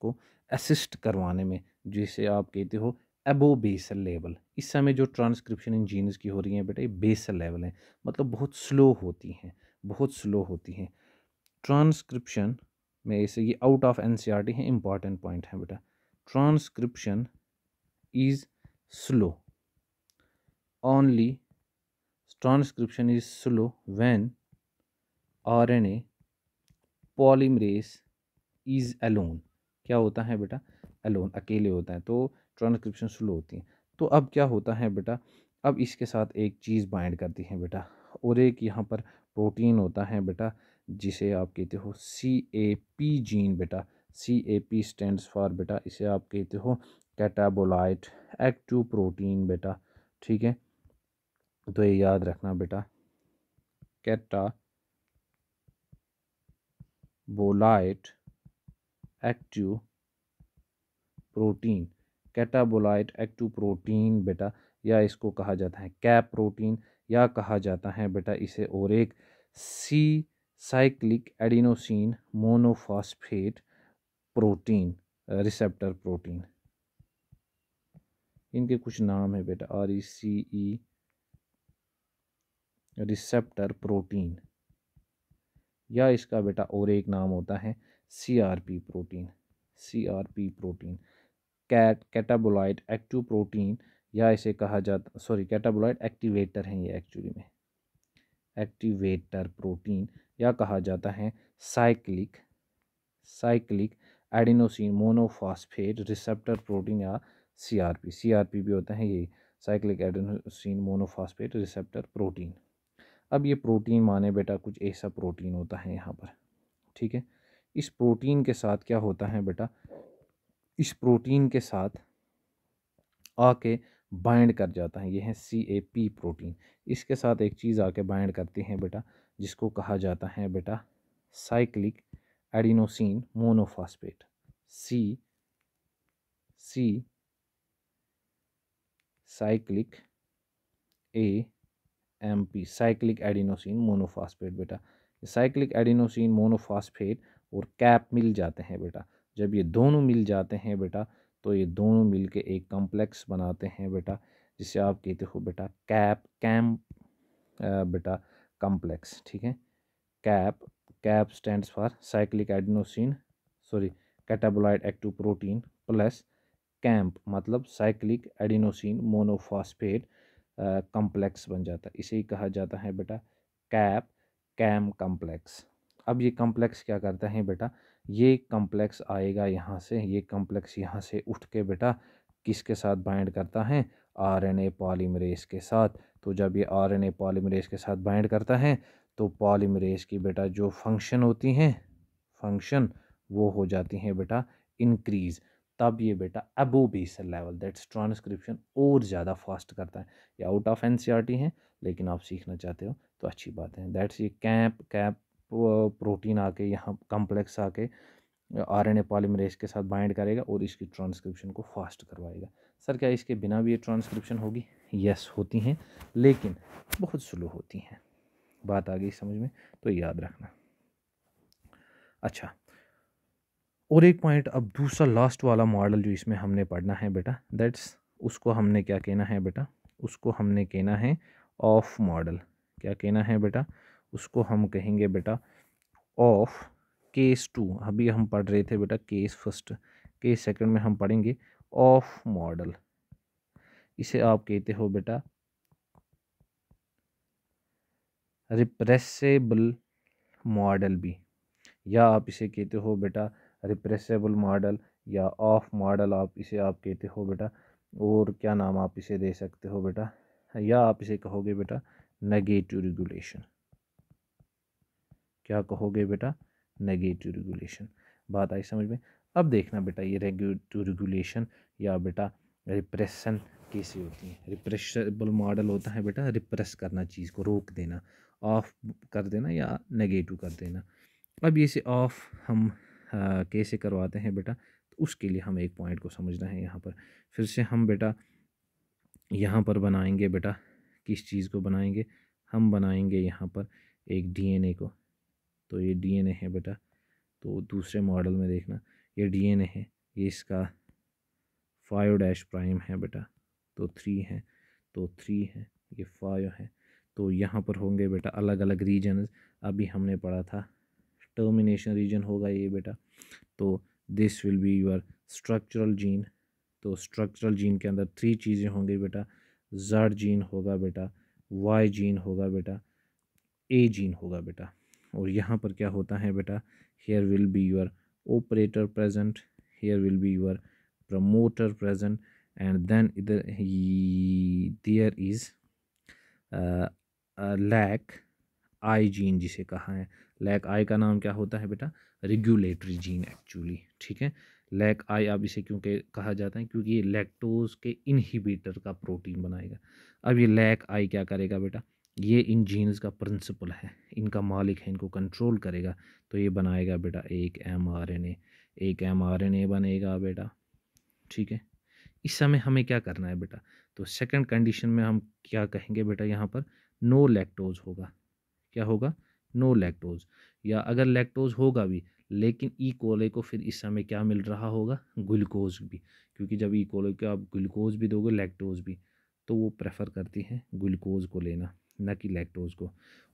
को असिस्ट करवाने में जिसे आप कहते हो एबो बेसल लेवल इस समय जो ट्रांसक्रिप्शन इन जीन्स की हो रही है बेटा ये बेसल लेवल है मतलब बहुत स्लो होती हैं बहुत स्लो होती हैं ट्रांसक्रिप्शन में ऐसे ये out of N C R T है इम्पॉर्टेंट पॉइंट है बेटा transcription is slow only transcription is slow when RNA polymerase is alone क्या होता है बेटा alone अकेले होता है तो ट्रांसक्रिप्शन स्लो होती है तो अब क्या होता है बेटा अब इसके साथ एक चीज़ बाइंड करती है बेटा और एक यहाँ पर प्रोटीन होता है बेटा जिसे आप कहते हो सी ए पी जीन बेटा C A P stand for बेटा इसे आप कहते हो कैटाबोलाइट एक्टिव प्रोटीन बेटा ठीक है तो ये याद रखना बेटा catabolite active protein catabolite active protein बेटा या इसको कहा जाता है कैप प्रोटीन या कहा जाता है बेटा इसे और एक C cyclic adenosine monophosphate protein receptor protein इनके कुछ नाम है बेटा R E C E receptor protein या इसका बेटा और एक नाम होता है CRP protein CRP protein cat catabolite active protein या इसे कहा जाता सॉरी कैटाबोलाइट एक्टिवेटर हैं ये एक्चुअली में एक्टिवेटर प्रोटीन या कहा जाता है cyclic cyclic adenosine monophosphate receptor protein या सीआरपी सीआरपी भी होता है ये cyclic adenosine monophosphate receptor protein अब ये प्रोटीन माने बेटा कुछ ऐसा प्रोटीन होता है यहाँ पर ठीक है इस प्रोटीन के साथ क्या होता है बेटा इस प्रोटीन के साथ आके बाइंड कर जाता है ये है सी ए पी प्रोटीन इसके साथ एक चीज़ आके बाइंड करती है बेटा जिसको कहा जाता है बेटा cyclic adenosine monophosphate C C cyclic A M P cyclic adenosine monophosphate बेटा ये साइक्लिक एडिनोसिन मोनोफासफेट और कैप मिल जाते हैं बेटा जब ये दोनों मिल जाते हैं बेटा तो ये दोनों मिल के एक कम्प्लेक्स बनाते हैं बेटा जिसे आप कहते हो बेटा कैप कैम बेटा कम्प्लेक्स ठीक है cap cap stand for cyclic adenosine sorry catabolite active protein plus cAMP मतलब साइक्लिक एडिनोसिन मोनोफास्फेट कॉम्प्लेक्स बन जाता है इसे ही कहा जाता है बेटा कैप कैम कॉम्प्लेक्स अब ये कॉम्प्लेक्स क्या करता है बेटा ये कॉम्प्लेक्स आएगा यहाँ से ये कॉम्प्लेक्स यहाँ से उठ के बेटा किसके साथ बाइंड करता है आरएनए पॉलीमरेज के साथ तो जब ये आरएनए पॉलीमरेज के साथ बाइंड करता है तो पॉलीमरेज की बेटा जो फंक्शन होती हैं फंक्शन वो हो जाती हैं बेटा इंक्रीज़ तब ये बेटा अबो सेल लेवल दैट्स ट्रांसक्रिप्शन और ज़्यादा फास्ट करता है ये आउट ऑफ एन हैं लेकिन आप सीखना चाहते हो तो अच्छी बात है दैट्स ये कैप कैप प्रोटीन आके यहाँ कॉम्प्लेक्स आके आर एन ए पॉलीमरेज के साथ बाइंड करेगा और इसकी ट्रांसक्रिप्शन को फास्ट करवाएगा सर क्या इसके बिना भी ये ट्रांसक्रिप्शन होगी यस होती हैं लेकिन बहुत स्लो होती हैं बात आ गई समझ में तो याद रखना अच्छा और एक पॉइंट अब दूसरा लास्ट वाला मॉडल जो इसमें हमने पढ़ना है बेटा दैट्स उसको हमने क्या कहना है बेटा उसको हमने कहना है ऑफ मॉडल क्या कहना है बेटा उसको हम कहेंगे बेटा ऑफ केस टू अभी हम पढ़ रहे थे बेटा केस फर्स्ट केस सेकंड में हम पढ़ेंगे ऑफ मॉडल इसे आप कहते हो बेटा रिप्रेसेबल मॉडल भी या आप इसे कहते हो बेटा रिप्रेसेबल मॉडल या ऑफ मॉडल आप इसे आप कहते हो बेटा और क्या नाम आप इसे दे सकते हो बेटा या आप इसे कहोगे बेटा नेगेटिव रेगुलेशन क्या कहोगे बेटा नेगेटिव रेगुलेशन बात आई समझ में अब देखना बेटा ये रेगुलेटिव रेगुलेशन या बेटा रिप्रेशन कैसी होती है रिप्रेशबल मॉडल होता है बेटा रिप्रेस करना चीज़ को रोक देना ऑफ कर देना या नेगेटिव कर देना अब ये से ऑफ हम कैसे करवाते हैं बेटा तो उसके लिए हम एक पॉइंट को समझना है यहाँ पर फिर से हम बेटा यहाँ पर बनाएंगे बेटा किस चीज़ को बनाएंगे हम बनाएंगे यहाँ पर एक डीएनए को तो ये डीएनए है बेटा तो दूसरे मॉडल में देखना ये डीएनए है ये इसका फाइव डैश प्राइम है बेटा तो थ्री है तो थ्री है ये फाइव है तो यहाँ पर होंगे बेटा अलग अलग रीजन अभी हमने पढ़ा था टर्मिनेशन रीजन होगा ये बेटा तो this will be your structural gene तो स्ट्रक्चरल जीन के अंदर थ्री चीज़ें होंगी बेटा जड़ जीन होगा बेटा वाई जीन होगा बेटा ए जीन होगा बेटा और यहाँ पर क्या होता है बेटा here will be your operator present here will be your promoter present and then इधर there is lac I gene जिसे कहा है लैक आई का नाम क्या होता है बेटा रेगुलेटरी जीन एक्चुअली ठीक है लैक आई अब इसे क्योंकि कहा जाता है क्योंकि ये लैक्टोज के इनहिबिटर का प्रोटीन बनाएगा अब ये लैक आई क्या करेगा बेटा ये इन जीन्स का प्रिंसिपल है इनका मालिक है इनको कंट्रोल करेगा तो ये बनाएगा बेटा एक एम आर एन ए एक एम आर एन ए बनेगा बेटा ठीक है इस समय हमें क्या करना है बेटा तो सेकंड कंडीशन में हम क्या कहेंगे बेटा यहाँ पर नो लैक्टोज होगा क्या होगा नो लैक्टोज़ या अगर लैक्टोज़ होगा भी लेकिन ई कोले को फिर इस समय क्या मिल रहा होगा ग्लूकोज भी क्योंकि जब ई कोले को आप ग्लूकोज भी दोगे लैक्टोज़ भी तो वो प्रेफर करती हैं ग्लूकोज़ को लेना ना कि लैक्टोज़ को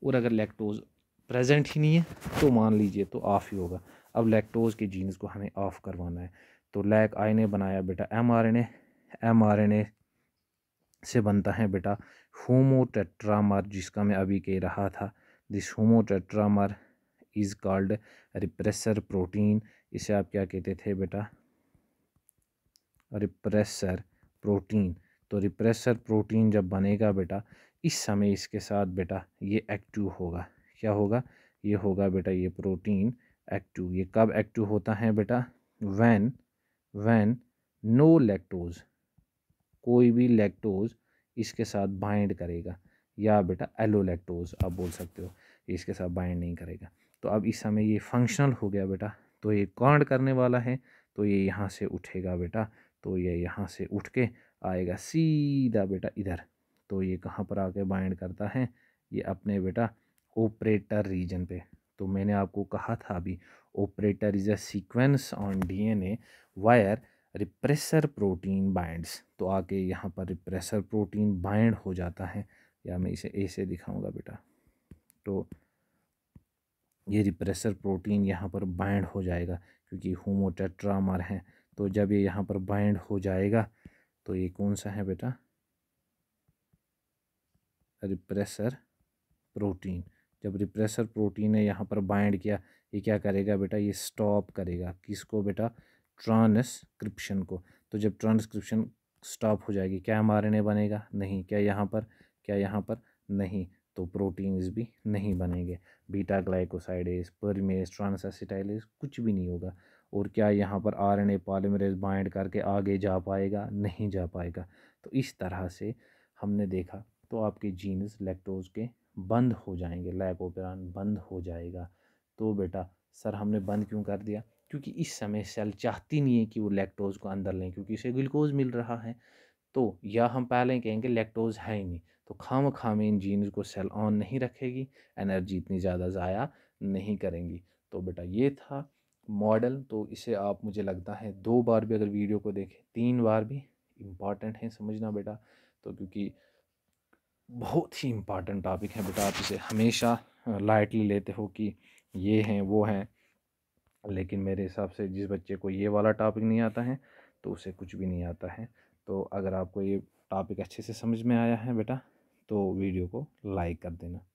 और अगर लैक्टोज़ प्रेजेंट ही नहीं है तो मान लीजिए तो ऑफ़ ही होगा अब लैक्टोज़ के जीन्स को हमें ऑफ़ करवाना है तो लैक आई ने बनाया बेटा M R N M R N A से बनता है बेटा होमोटेट्रामर जिसका मैं अभी कह रहा था this homotetramer is called repressor protein इसे आप क्या कहते थे बेटा रिप्रेसर प्रोटीन तो रिप्रेसर प्रोटीन जब बनेगा बेटा इस समय इसके साथ बेटा ये एक्टिव होगा क्या होगा ये होगा बेटा ये प्रोटीन एक्टिव ये कब एक्टिव होता है बेटा वैन वैन नो लैक्टोज़ कोई भी लैक्टोज़ इसके साथ बाइंड करेगा या बेटा एलो आप बोल सकते हो ये इसके साथ बाइंड नहीं करेगा तो अब इस समय ये फंक्शनल हो गया बेटा तो ये कॉन्ड करने वाला है तो ये यहाँ से उठेगा बेटा तो ये यहाँ से उठ के आएगा सीधा बेटा इधर तो ये कहाँ पर आके बाइंड करता है ये अपने बेटा ऑपरेटर रीजन पे तो मैंने आपको कहा था अभी operator is a sequence on DNA where repressor protein binds तो आके यहाँ पर रिप्रेसर प्रोटीन बाइंड हो जाता है या मैं इसे ऐसे दिखाऊंगा बेटा तो ये रिप्रेसर प्रोटीन यहाँ पर बाइंड हो जाएगा क्योंकि होमोटेट्रामर है तो जब ये यहाँ पर बाइंड हो जाएगा तो ये कौन सा है बेटा रिप्रेसर प्रोटीन जब रिप्रेसर प्रोटीन ने यहाँ पर बाइंड किया ये क्या करेगा बेटा ये स्टॉप करेगा किसको बेटा ट्रांसक्रिप्शन को तो जब ट्रांसक्रिप्शन स्टॉप हो जाएगी क्या एम बनेगा नहीं क्या यहाँ पर क्या यहाँ पर नहीं तो प्रोटीन्स भी नहीं बनेंगे बीटा ग्लाइकोसाइडेज परमेज ट्रांसएसिटाइलेज कुछ भी नहीं होगा और क्या यहाँ पर R N A polymerase bind करके आगे जा पाएगा नहीं जा पाएगा तो इस तरह से हमने देखा तो आपके जीन्स लैक्टोज के बंद हो जाएंगे लैकोपेरान बंद हो जाएगा तो बेटा सर हमने बंद क्यों कर दिया क्योंकि इस समय सेल चाहती नहीं है कि वो लैक्टोज को अंदर लें क्योंकि उसे ग्लूकोज मिल रहा है तो या हम पहले कहेंगे लैक्टोज है ही नहीं तो खाम खाम इन जीन्स को सेल ऑन नहीं रखेगी एनर्जी इतनी ज़्यादा ज़ाया नहीं करेंगी तो बेटा ये था मॉडल तो इसे आप मुझे लगता है दो बार भी अगर वीडियो को देखें तीन बार भी इम्पॉर्टेंट है समझना बेटा तो क्योंकि बहुत ही इम्पॉर्टेंट टॉपिक है बेटा आप इसे हमेशा लाइटली लेते हो कि ये हैं वो हैं लेकिन मेरे हिसाब से जिस बच्चे को ये वाला टॉपिक नहीं आता है तो उसे कुछ भी नहीं आता है तो अगर आपको ये टॉपिक अच्छे से समझ में आया है बेटा तो वीडियो को लाइक कर देना